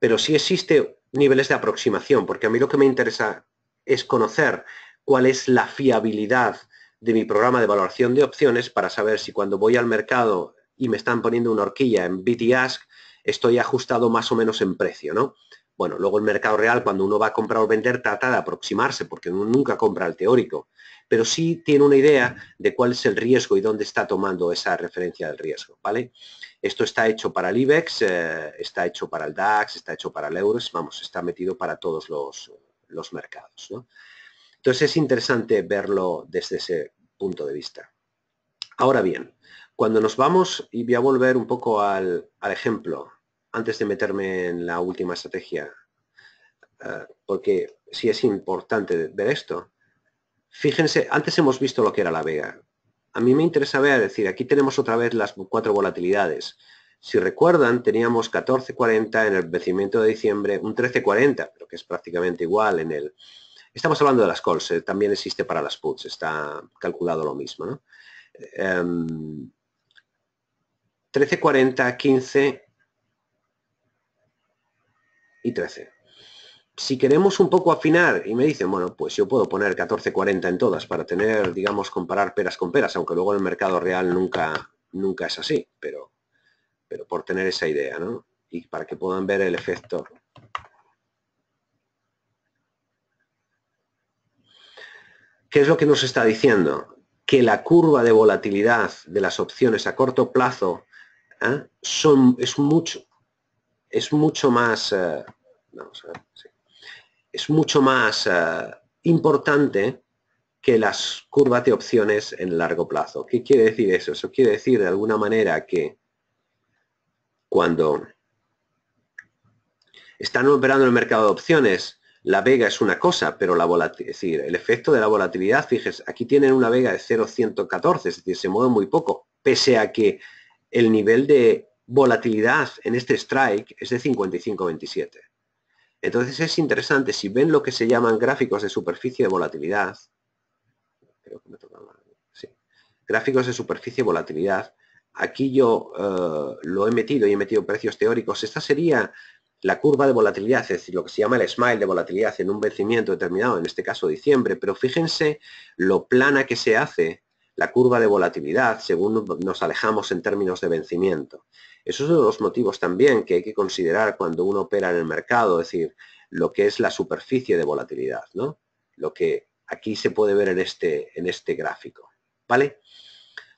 Pero sí existe niveles de aproximación, porque a mí lo que me interesa es conocer cuál es la fiabilidad de mi programa de valoración de opciones para saber si cuando voy al mercado y me están poniendo una horquilla en Ask. estoy ajustado más o menos en precio, ¿no? Bueno, luego el mercado real, cuando uno va a comprar o vender, trata de aproximarse, porque uno nunca compra el teórico, pero sí tiene una idea de cuál es el riesgo y dónde está tomando esa referencia del riesgo, ¿vale? Esto está hecho para el IBEX, eh, está hecho para el DAX, está hecho para el Euros, vamos, está metido para todos los, los mercados, Entonces es interesante verlo desde ese punto de vista. Ahora bien, cuando nos vamos, y voy a volver un poco al, ejemplo, antes de meterme en la última estrategia, eh, porque sí es importante ver esto. Fíjense, antes hemos visto lo que era la vega. A mí me interesa ver, decir, aquí tenemos otra vez las cuatro volatilidades. Si recuerdan, teníamos 14.40 en el vencimiento de diciembre, un 13.40, pero que es prácticamente igual en el... Estamos hablando de las calls, eh, también existe para las puts, está calculado lo mismo. ¿no? Em, 13.40, 15 y 13. Si queremos un poco afinar y me dicen, bueno, pues yo puedo poner 14.40 en todas para tener, digamos, comparar peras con peras, aunque luego en el mercado real nunca, nunca es así, pero, pero por tener esa idea, ¿no? Y para que puedan ver el efecto. ¿Qué es lo que nos está diciendo? Que la curva de volatilidad de las opciones a corto plazo ¿eh? son, es mucho, es mucho más, eh, es mucho más eh, importante que las curvas de opciones en largo plazo. ¿Qué quiere decir eso? Eso quiere decir de alguna manera que cuando están operando en el mercado de opciones, la vega es una cosa, pero la volatilidad, es decir, el efecto de la volatilidad, fíjese, aquí tienen una vega de 0,114, es decir, se mueve muy poco, pese a que el nivel de volatilidad en este strike es de 55.27. Entonces es interesante, si ven lo que se llaman gráficos de superficie de volatilidad, gráficos de superficie volatilidad, aquí yo eh, lo he metido y he metido precios teóricos, esta sería la curva de volatilidad, es decir, lo que se llama el smile de volatilidad en un vencimiento determinado, en este caso diciembre, pero fíjense lo plana que se hace la curva de volatilidad según nos alejamos en términos de vencimiento. Esos son los motivos también que hay que considerar cuando uno opera en el mercado, es decir, lo que es la superficie de volatilidad, ¿no? Lo que aquí se puede ver en este, en este gráfico, ¿vale?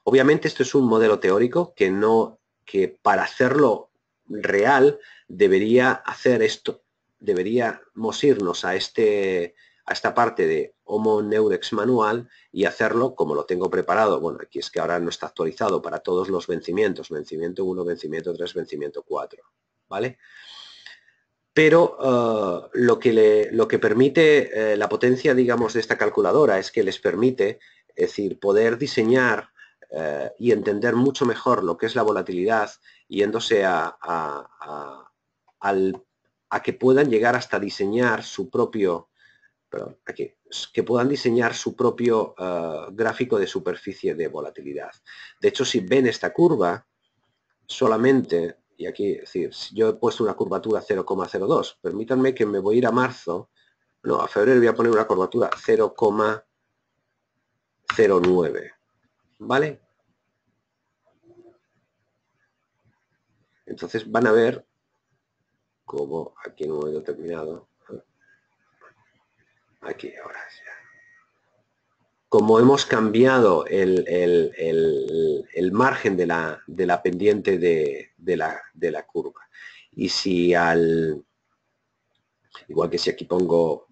Obviamente esto es un modelo teórico que no, que para hacerlo real debería hacer esto, deberíamos irnos a, este, a esta parte de Homo Neurex manual y hacerlo como lo tengo preparado. Bueno, aquí es que ahora no está actualizado para todos los vencimientos, vencimiento 1, vencimiento 3, vencimiento 4, ¿vale? Pero eh, lo, que lo, que permite eh, la potencia, digamos, de esta calculadora es que les permite, es decir, poder diseñar eh, y entender mucho mejor lo que es la volatilidad yéndose a, a que puedan llegar hasta diseñar su propio, perdón, aquí, que puedan diseñar su propio eh, gráfico de superficie de volatilidad. De hecho, si ven esta curva, solamente, y aquí es decir, yo he puesto una curvatura 0,02, permítanme que me voy a ir a marzo, no, a febrero voy a poner una curvatura 0,09, ¿vale? Entonces van a ver como aquí no he determinado aquí, ahora ya. Como hemos cambiado el, margen de la, de la pendiente de, la, de la curva. Y si al, igual que si aquí pongo,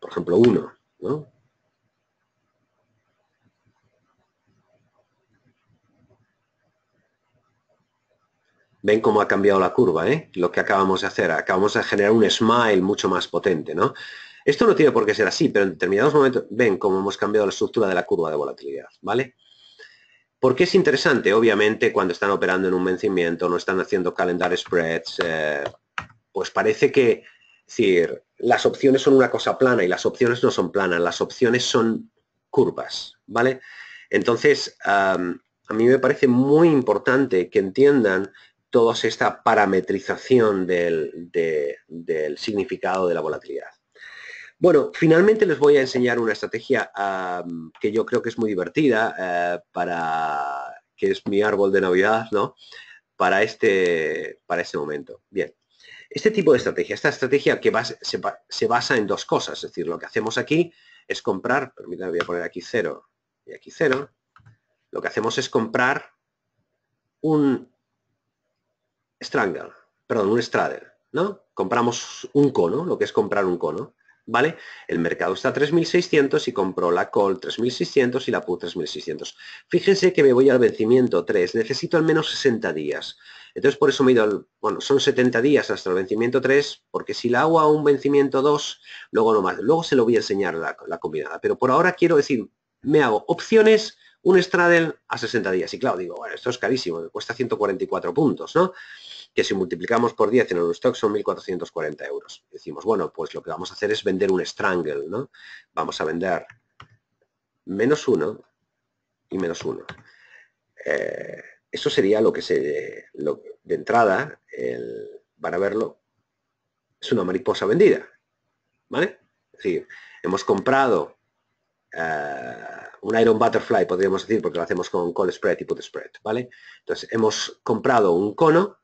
por ejemplo, 1, ¿no? Ven cómo ha cambiado la curva, ¿eh? Lo que acabamos de hacer, acabamos de generar un smile mucho más potente, ¿no? Esto no tiene por qué ser así, pero en determinados momentos ven cómo hemos cambiado la estructura de la curva de volatilidad, ¿vale? Porque es interesante, obviamente, cuando están operando en un vencimiento, no están haciendo calendar spreads, eh, pues parece que, es decir, las opciones son una cosa plana y las opciones no son planas, las opciones son curvas, ¿vale? Entonces, a mí me parece muy importante que entiendan toda esta parametrización del significado de la volatilidad. Bueno, finalmente les voy a enseñar una estrategia que yo creo que es muy divertida eh, para que es mi árbol de Navidad, ¿no? Para este, para este momento. Bien. Este tipo de estrategia, esta estrategia que se, se, basa en dos cosas, es decir, lo que hacemos aquí es comprar, permítanme, voy a poner aquí cero y aquí cero, lo que hacemos es comprar un strangle, perdón, un straddle, ¿no? Compramos un cono, lo que es comprar un cono. ¿vale? El mercado está a 3.600 y compró la call 3.600 y la put 3.600. Fíjense que me voy al vencimiento 3, necesito al menos 60 días. Entonces por eso me he ido al, bueno, son 70 días hasta el vencimiento 3, porque si la hago a un vencimiento 2, luego no más, luego se lo voy a enseñar la, combinada. Pero por ahora quiero decir, me hago opciones, un straddle a 60 días. Y claro, digo, bueno, esto es carísimo, me cuesta 144 puntos, ¿no? que si multiplicamos por 10 en stock son 1.440 euros. Decimos, bueno, pues lo que vamos a hacer es vender un strangle, ¿no? Vamos a vender menos 1 y menos 1. Eh, eso sería lo que se... de entrada, para verlo, es una mariposa vendida, ¿vale? Es decir, hemos comprado eh, un Iron Butterfly, podríamos decir, porque lo hacemos con call spread y put spread, ¿vale? Entonces, hemos comprado un cono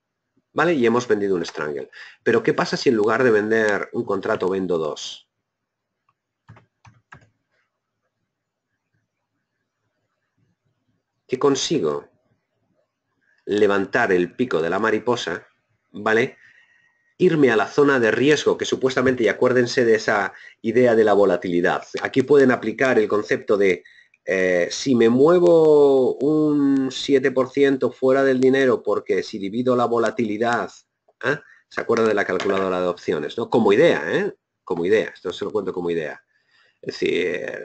¿Vale? Y hemos vendido un strangle. Pero ¿qué pasa si en lugar de vender un contrato vendo dos? ¿Qué consigo? Levantar el pico de la mariposa, ¿vale? irme a la zona de riesgo, que supuestamente, y acuérdense de esa idea de la volatilidad, aquí pueden aplicar el concepto de eh, si me muevo un 7% fuera del dinero porque si divido la volatilidad, ¿eh? ¿se acuerdan de la calculadora de opciones? Como idea, ¿eh? Como idea, esto se lo cuento como idea. Es decir, eh,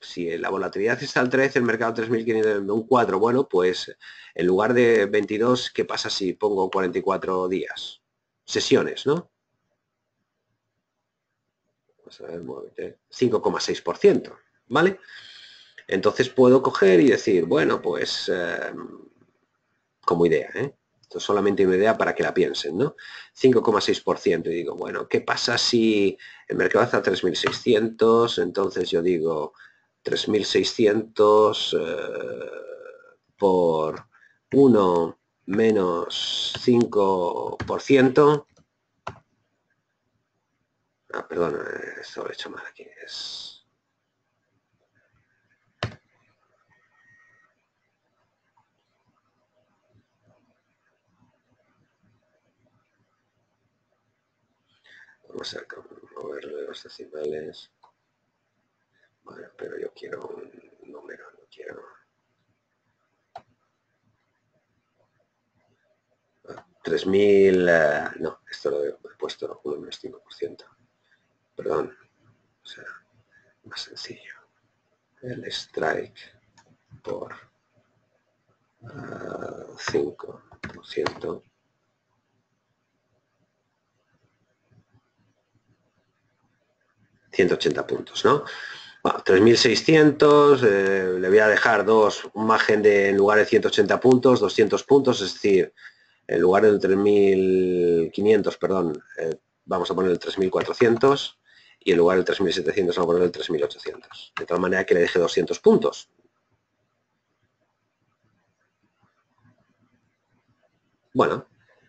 si la volatilidad está al 3, el mercado 3.500, un 4, bueno, pues en lugar de 22, ¿qué pasa si pongo 44 días? Sesiones, ¿no? Vamos a ver, 5,6%. ¿vale? Entonces puedo coger y decir, bueno, pues eh, como idea, ¿eh? Esto es solamente una idea para que la piensen, ¿no? 5,6% y digo, bueno, ¿qué pasa si el mercado está a 3.600? Entonces yo digo 3.600 eh, por 1 menos 5%. Ah, perdón, eh, esto lo he hecho mal aquí. Es vamos a ver, los decimales. Bueno, pero yo quiero un número, no quiero... 3.000... Eh, no, esto lo he puesto 1 menos 5%. Perdón. O sea, más sencillo. El strike por uh, ah, 5% 180 puntos, ¿no? Bueno, 3.600, eh, le voy a dejar dos, un margen de en lugar de 180 puntos, 200 puntos, es decir, en lugar de 3.500, perdón, eh, vamos a poner el 3.400 y en lugar del 3.700 vamos a poner el 3.800. De tal manera que le deje 200 puntos. Bueno,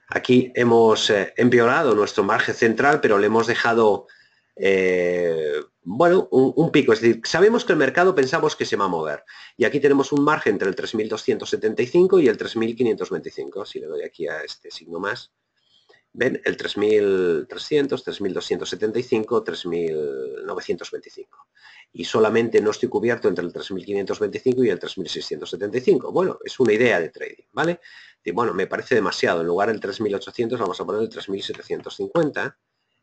aquí hemos eh, empeorado nuestro margen central, pero le hemos dejado eh, bueno, un, pico. Es decir, sabemos que el mercado pensamos que se va a mover. Y aquí tenemos un margen entre el 3.275 y el 3.525. Si le doy aquí a este signo más, ven el 3.300, 3.275, 3.925. Y solamente no estoy cubierto entre el 3.525 y el 3.675. Bueno, es una idea de trading, ¿vale? Y bueno, me parece demasiado. En lugar del 3.800 vamos a poner el 3.750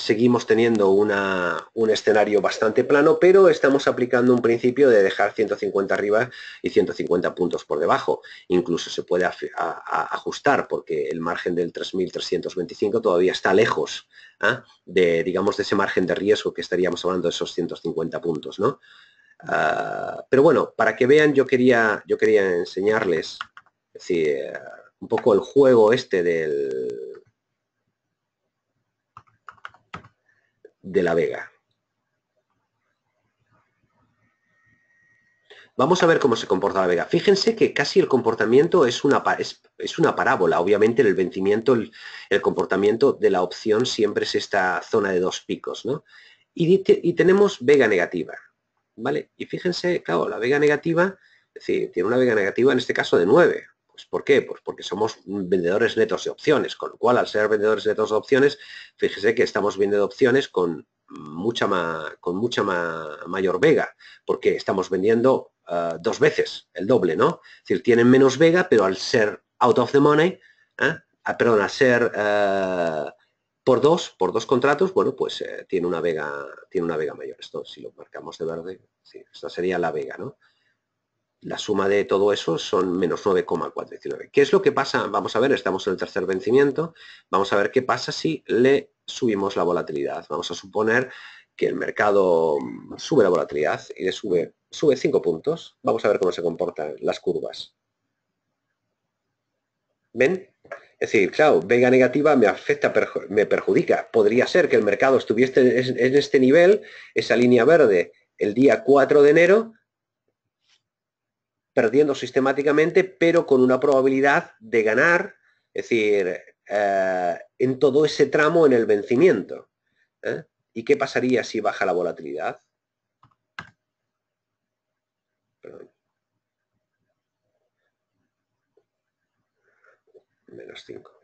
seguimos teniendo un escenario bastante plano, pero estamos aplicando un principio de dejar 150 arriba y 150 puntos por debajo. Incluso se puede ajustar porque el margen del 3.325 todavía está lejos ¿ah? de, digamos, de ese margen de riesgo que estaríamos hablando de esos 150 puntos, ah, pero bueno, para que vean, yo quería, enseñarles eh, un poco el juego este del, de la Vega. Vamos a ver cómo se comporta la Vega. Fíjense que casi el comportamiento es una, es, es una parábola. Obviamente el vencimiento, el, comportamiento de la opción siempre es esta zona de dos picos. ¿no? Y, y, tenemos vega negativa. ¿vale? Y fíjense, claro, la vega negativa, es decir, tiene una vega negativa en este caso de 9. Pues, ¿Por qué? Pues porque somos vendedores netos de opciones, con lo cual al ser vendedores netos de opciones, fíjese que estamos vendiendo opciones con mucha más, con mucha mayor vega, porque estamos vendiendo ah, dos veces el doble, ¿no? Es decir, tienen menos vega, pero al ser out of the money, ¿eh? Ah, perdón, al ser ah, por dos, por dos contratos, bueno, pues eh, tiene una vega, tiene una vega mayor. Esto si lo marcamos de verde, esta sería la vega, ¿no? la suma de todo eso son menos 9,419. ¿Qué es lo que pasa? Vamos a ver, estamos en el tercer vencimiento. Vamos a ver qué pasa si le subimos la volatilidad. Vamos a suponer que el mercado mm, sube la volatilidad y le sube, sube 5 puntos. Vamos a ver cómo se comportan las curvas. ¿Ven? Es decir, claro, vega negativa me afecta, me perjudica. Podría ser que el mercado estuviese en este nivel, esa línea verde, el día 4 de enero, perdiendo sistemáticamente, pero con una probabilidad de ganar, es decir, eh, en todo ese tramo en el vencimiento. ¿eh? ¿Y qué pasaría si baja la volatilidad? Menos 5.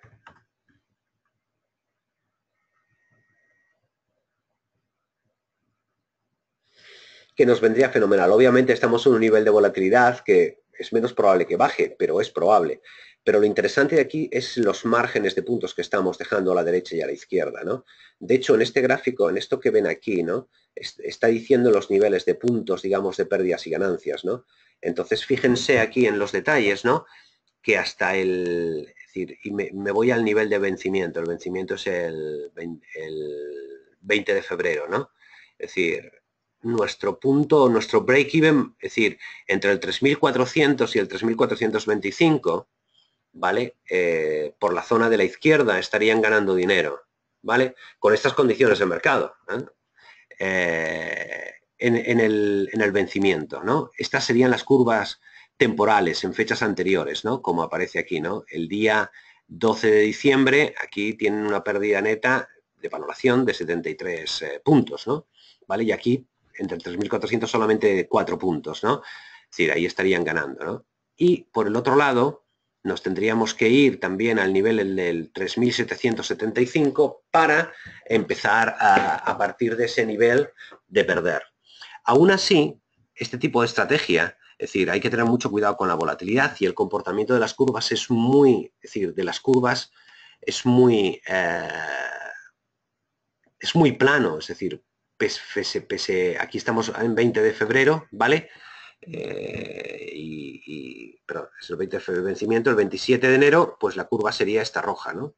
que nos vendría fenomenal. Obviamente estamos en un nivel de volatilidad que es menos probable que baje, pero es probable. Pero lo interesante de aquí es los márgenes de puntos que estamos dejando a la derecha y a la izquierda, De hecho, en este gráfico, en esto que ven aquí, ¿no? Está diciendo los niveles de puntos, digamos, de pérdidas y ganancias, ¿no? Entonces, fíjense aquí en los detalles, ¿no? Que hasta el... Es decir, y me, voy al nivel de vencimiento. El vencimiento es el, el 20 de febrero, ¿no? Es decir, nuestro punto, nuestro break-even, es decir, entre el 3.400 y el 3.425, ¿vale? Eh, por la zona de la izquierda estarían ganando dinero, ¿vale? Con estas condiciones de mercado, ¿eh? Eh, en, el, en, el, vencimiento, ¿no? Estas serían las curvas temporales en fechas anteriores, ¿no? Como aparece aquí, ¿no? El día 12 de diciembre, aquí tienen una pérdida neta de valoración de 73 puntos, ¿no? ¿Vale? Y aquí entre 3.400 solamente cuatro puntos, ¿no? Es decir, ahí estarían ganando, ¿no? Y por el otro lado, nos tendríamos que ir también al nivel del 3.775 para empezar a, partir de ese nivel de perder. Aún así, este tipo de estrategia, es decir, hay que tener mucho cuidado con la volatilidad y el comportamiento de las curvas es muy, es decir, de las curvas es muy, eh, es muy plano, es decir, pese, aquí estamos en 20 de febrero, ¿vale? Eh, y, el 20 de vencimiento, el 27 de enero, pues la curva sería esta roja, ¿no?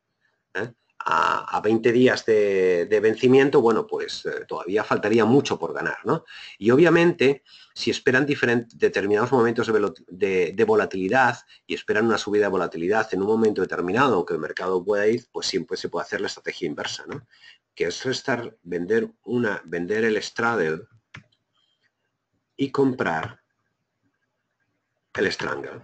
¿Eh? A, 20 días de, vencimiento, bueno, pues eh, todavía faltaría mucho por ganar, ¿no? Y obviamente, si esperan determinados momentos de, de, volatilidad y esperan una subida de volatilidad en un momento determinado que el mercado pueda ir, pues siempre se puede hacer la estrategia inversa, ¿no? que es restar, vender, una, vender el straddle y comprar el strangle.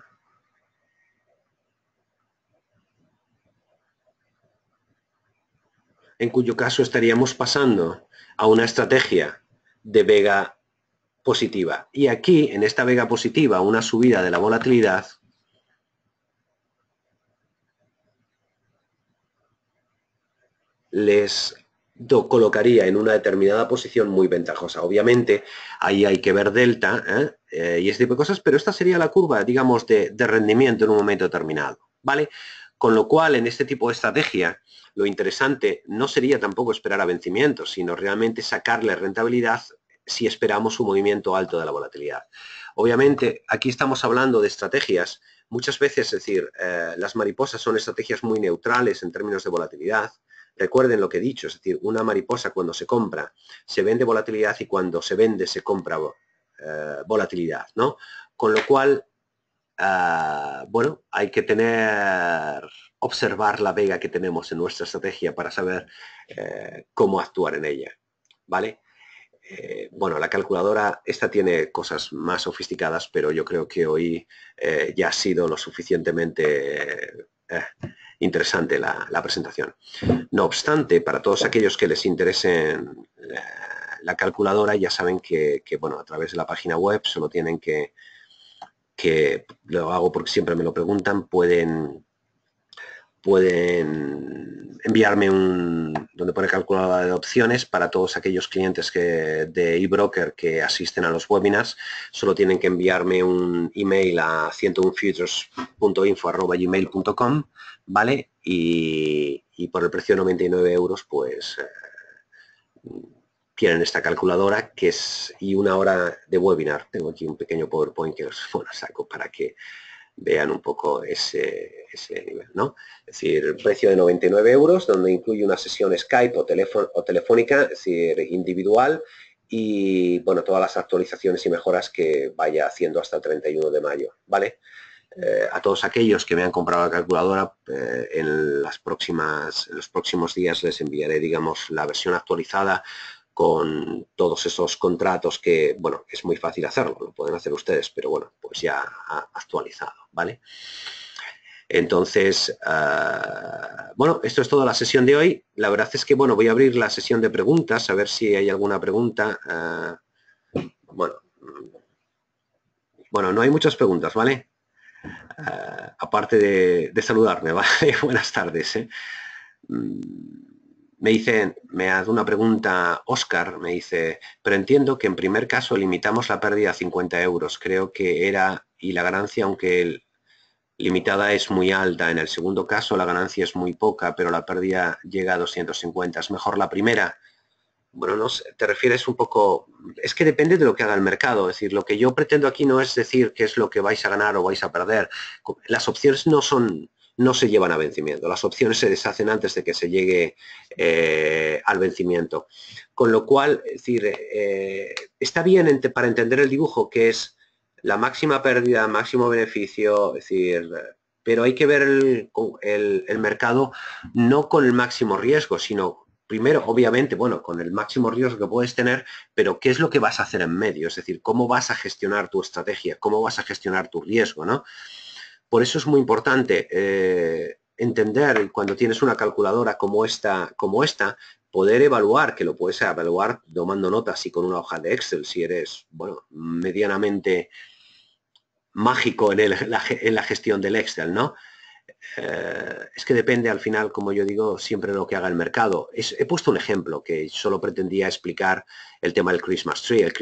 En cuyo caso estaríamos pasando a una estrategia de vega positiva. Y aquí, en esta vega positiva, una subida de la volatilidad les colocaría en una determinada posición muy ventajosa. Obviamente, ahí hay que ver delta ¿eh? Eh, y ese tipo de cosas, pero esta sería la curva, digamos, de, rendimiento en un momento determinado, ¿vale? Con lo cual, en este tipo de estrategia, lo interesante no sería tampoco esperar a vencimiento, sino realmente sacarle rentabilidad si esperamos un movimiento alto de la volatilidad. Obviamente, aquí estamos hablando de estrategias, muchas veces, es decir, eh, las mariposas son estrategias muy neutrales en términos de volatilidad, Recuerden lo que he dicho, es decir, una mariposa cuando se compra se vende volatilidad y cuando se vende se compra eh, volatilidad, ¿no? Con lo cual, ah, bueno, hay que tener, observar la vega que tenemos en nuestra estrategia para saber eh, cómo actuar en ella, ¿vale? Eh, bueno, la calculadora, esta tiene cosas más sofisticadas, pero yo creo que hoy ya ha sido lo suficientemente eh, interesante la, presentación. No obstante, para todos aquellos que les interesen eh, la calculadora, ya saben que, que, bueno, a través de la página web solo tienen que, que lo hago porque siempre me lo preguntan, pueden, pueden enviarme un donde pone calculadora de opciones para todos aquellos clientes que, de eBroker que asisten a los webinars. Solo tienen que enviarme un email a 101futures.info.gmail.com, ¿vale? Y, y, por el precio de 99 euros, pues eh, tienen esta calculadora que es y una hora de webinar. Tengo aquí un pequeño PowerPoint que os bueno, *laughs* saco para que vean un poco ese, nivel, ¿no? Es decir, precio de 99 euros, donde incluye una sesión Skype o, o telefónica, es decir, individual, y bueno, todas las actualizaciones y mejoras que vaya haciendo hasta el 31 de mayo, ¿vale? Eh, a todos aquellos que me han comprado la calculadora, eh, en, las próximas, en los próximos días les enviaré, digamos, la versión actualizada con todos esos contratos que, bueno, es muy fácil hacerlo, lo pueden hacer ustedes, pero bueno, pues ya ha actualizado, ¿vale? Entonces, ah, bueno, esto es toda la sesión de hoy. La verdad es que, bueno, voy a abrir la sesión de preguntas, a ver si hay alguna pregunta. Ah, bueno, bueno, no hay muchas preguntas, ¿vale? Ah, aparte de, saludarme, *laughs* ¿vale? Buenas tardes. ¿eh? Mm, me dice, me hace una pregunta Oscar, me dice, pero entiendo que en primer caso limitamos la pérdida a 50 euros, creo que era, y la ganancia, aunque limitada es muy alta, en el segundo caso la ganancia es muy poca, pero la pérdida llega a 250, es mejor la primera. Bueno, no te refieres un poco, es que depende de lo que haga el mercado, es decir, lo que yo pretendo aquí no es decir qué es lo que vais a ganar o vais a perder, las opciones no son no se llevan a vencimiento. Las opciones se deshacen antes de que se llegue eh, al vencimiento. Con lo cual, es decir, eh, está bien para entender el dibujo que es la máxima pérdida, máximo beneficio, es decir, pero hay que ver el, el mercado no con el máximo riesgo, sino primero, obviamente, bueno, con el máximo riesgo que puedes tener, pero qué es lo que vas a hacer en medio, es decir, cómo vas a gestionar tu estrategia, cómo vas a gestionar tu riesgo, ¿no? Por eso es muy importante eh, entender cuando tienes una calculadora como esta, como esta, poder evaluar, que lo puedes evaluar tomando notas y con una hoja de Excel, si eres, bueno, medianamente mágico en, en la gestión del Excel, ¿no? Eh, es que depende al final, como yo digo, siempre lo que haga el mercado. he puesto un ejemplo que solo pretendía explicar el tema del Christmas Tree. El,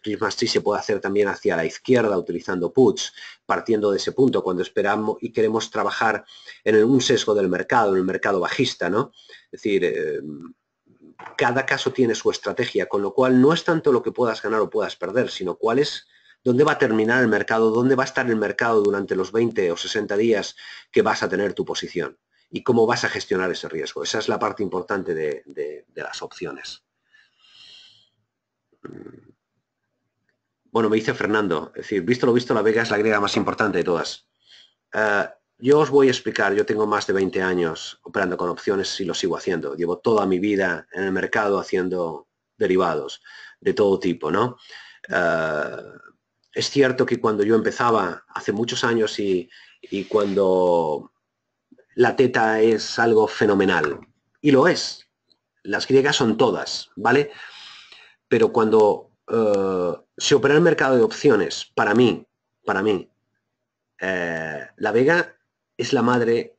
Christmas Tree se puede hacer también hacia la izquierda utilizando puts, partiendo de ese punto cuando esperamos y queremos trabajar en un sesgo del mercado, en el mercado bajista, ¿no? Es decir, eh, cada caso tiene su estrategia, con lo cual no es tanto lo que puedas ganar o puedas perder, sino cuál es dónde va a terminar el mercado, dónde va a estar el mercado durante los 20 o 60 días que vas a tener tu posición y cómo vas a gestionar ese riesgo. Esa es la parte importante de, las opciones. Mm. Bueno, me dice Fernando, es decir, visto lo visto, la Vega es la griega más importante de todas. Eh, yo os voy a explicar, yo tengo más de 20 años operando con opciones y lo sigo haciendo. Llevo toda mi vida en el mercado haciendo derivados de todo tipo, ¿no? Eh, es cierto que cuando yo empezaba hace muchos años y, cuando la teta es algo fenomenal, y lo es, las griegas son todas, ¿vale? Pero cuando eh, se opera el mercado de opciones, para mí, para mí, eh, la vega es la madre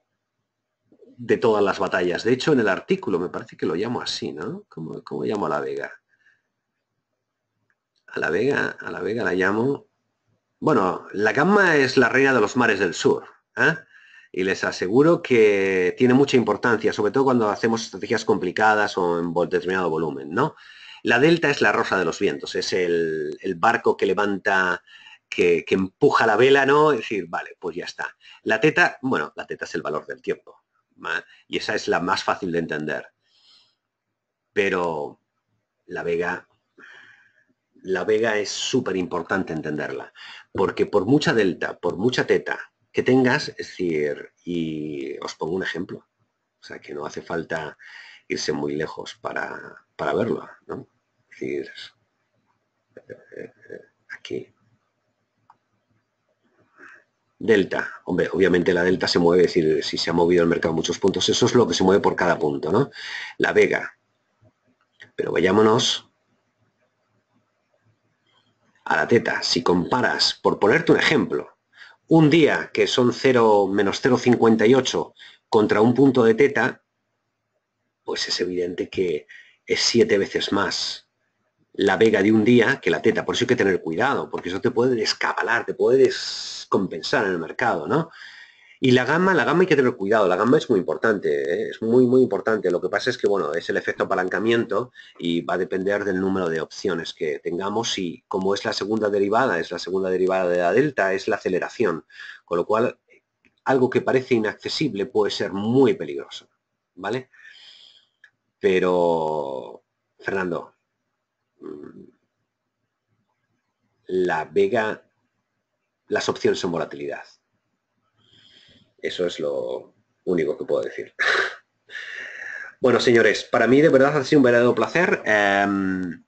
de todas las batallas. De hecho, en el artículo me parece que lo llamo así, ¿no? cómo llamo a la vega? a la Vega, a la Vega la llamo... Bueno, la Gamma es la reina de los mares del sur. ¿eh? Y les aseguro que tiene mucha importancia, sobre todo cuando hacemos estrategias complicadas o en determinado volumen, ¿no? La Delta es la rosa de los vientos, es el, barco que levanta, que, empuja la vela, ¿no? Es decir, vale, pues ya está. La teta, bueno, la teta es el valor del tiempo. Y esa es la más fácil de entender. Pero la Vega la vega es súper importante entenderla, porque por mucha delta, por mucha teta que tengas, es decir, y os pongo un ejemplo, o sea, que no hace falta irse muy lejos para, para verlo, ¿no? Es decir, eh, eh, aquí. Delta, hombre, obviamente la delta se mueve, es decir, si se ha movido el mercado muchos puntos, eso es lo que se mueve por cada punto, ¿no? La vega. Pero vayámonos a la teta. Si comparas, por ponerte un ejemplo, un día que son 0 menos 0,58 contra un punto de teta, pues es evidente que es siete veces más la vega de un día que la teta. Por eso hay que tener cuidado, porque eso te puede descabalar, te puede descompensar en el mercado, ¿no? Y la gama, la gamma hay que tener cuidado, la gama es muy importante, ¿eh? es muy, muy importante. Lo que pasa es que, bueno, es el efecto apalancamiento y va a depender del número de opciones que tengamos y como es la segunda derivada, es la segunda derivada de la delta, es la aceleración. Con lo cual, algo que parece inaccesible puede ser muy peligroso, ¿vale? Pero, Fernando, mm, la vega, las opciones son volatilidad. Eso es lo único que puedo decir. bueno, señores, para mí de verdad ha sido un verdadero placer. Em,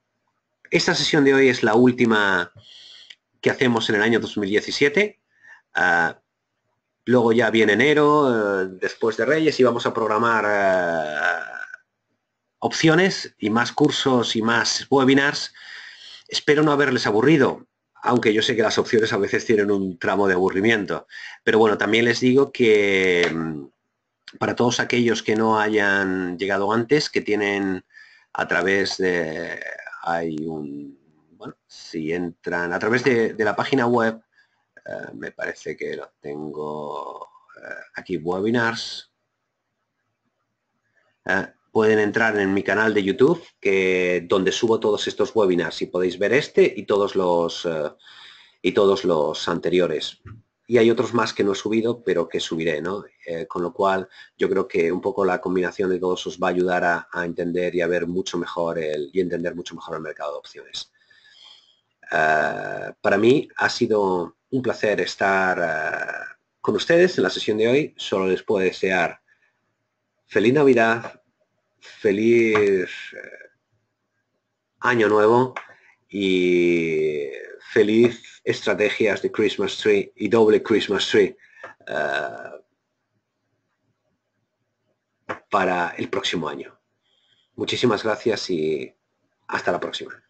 esta sesión de hoy es la última que hacemos en el año 2017. Ah, luego ya viene enero, eh, después de Reyes, y vamos a programar eh, opciones y más cursos y más webinars. Espero no haberles aburrido aunque yo sé que las opciones a veces tienen un tramo de aburrimiento. Pero bueno, también les digo que mm, para todos aquellos que no hayan llegado antes, que tienen a través de, hay un, bueno, si entran a través de, la página web, eh, me parece que lo tengo eh, aquí, webinars. Eh, pueden entrar en mi canal de YouTube, que, donde subo todos estos webinars y podéis ver este y todos los, eh, y todos los anteriores. Y hay otros más que no he subido, pero que subiré, ¿no? Eh, con lo cual, yo creo que un poco la combinación de todos os va a ayudar a, entender y a ver mucho mejor el, y entender mucho mejor el mercado de opciones. Eh, para mí ha sido un placer estar con ustedes en la sesión de hoy. Solo les puedo desear feliz Navidad, feliz eh, año nuevo y feliz estrategias de Christmas Tree y doble Christmas Tree eh, para el próximo año. Muchísimas gracias y hasta la próxima.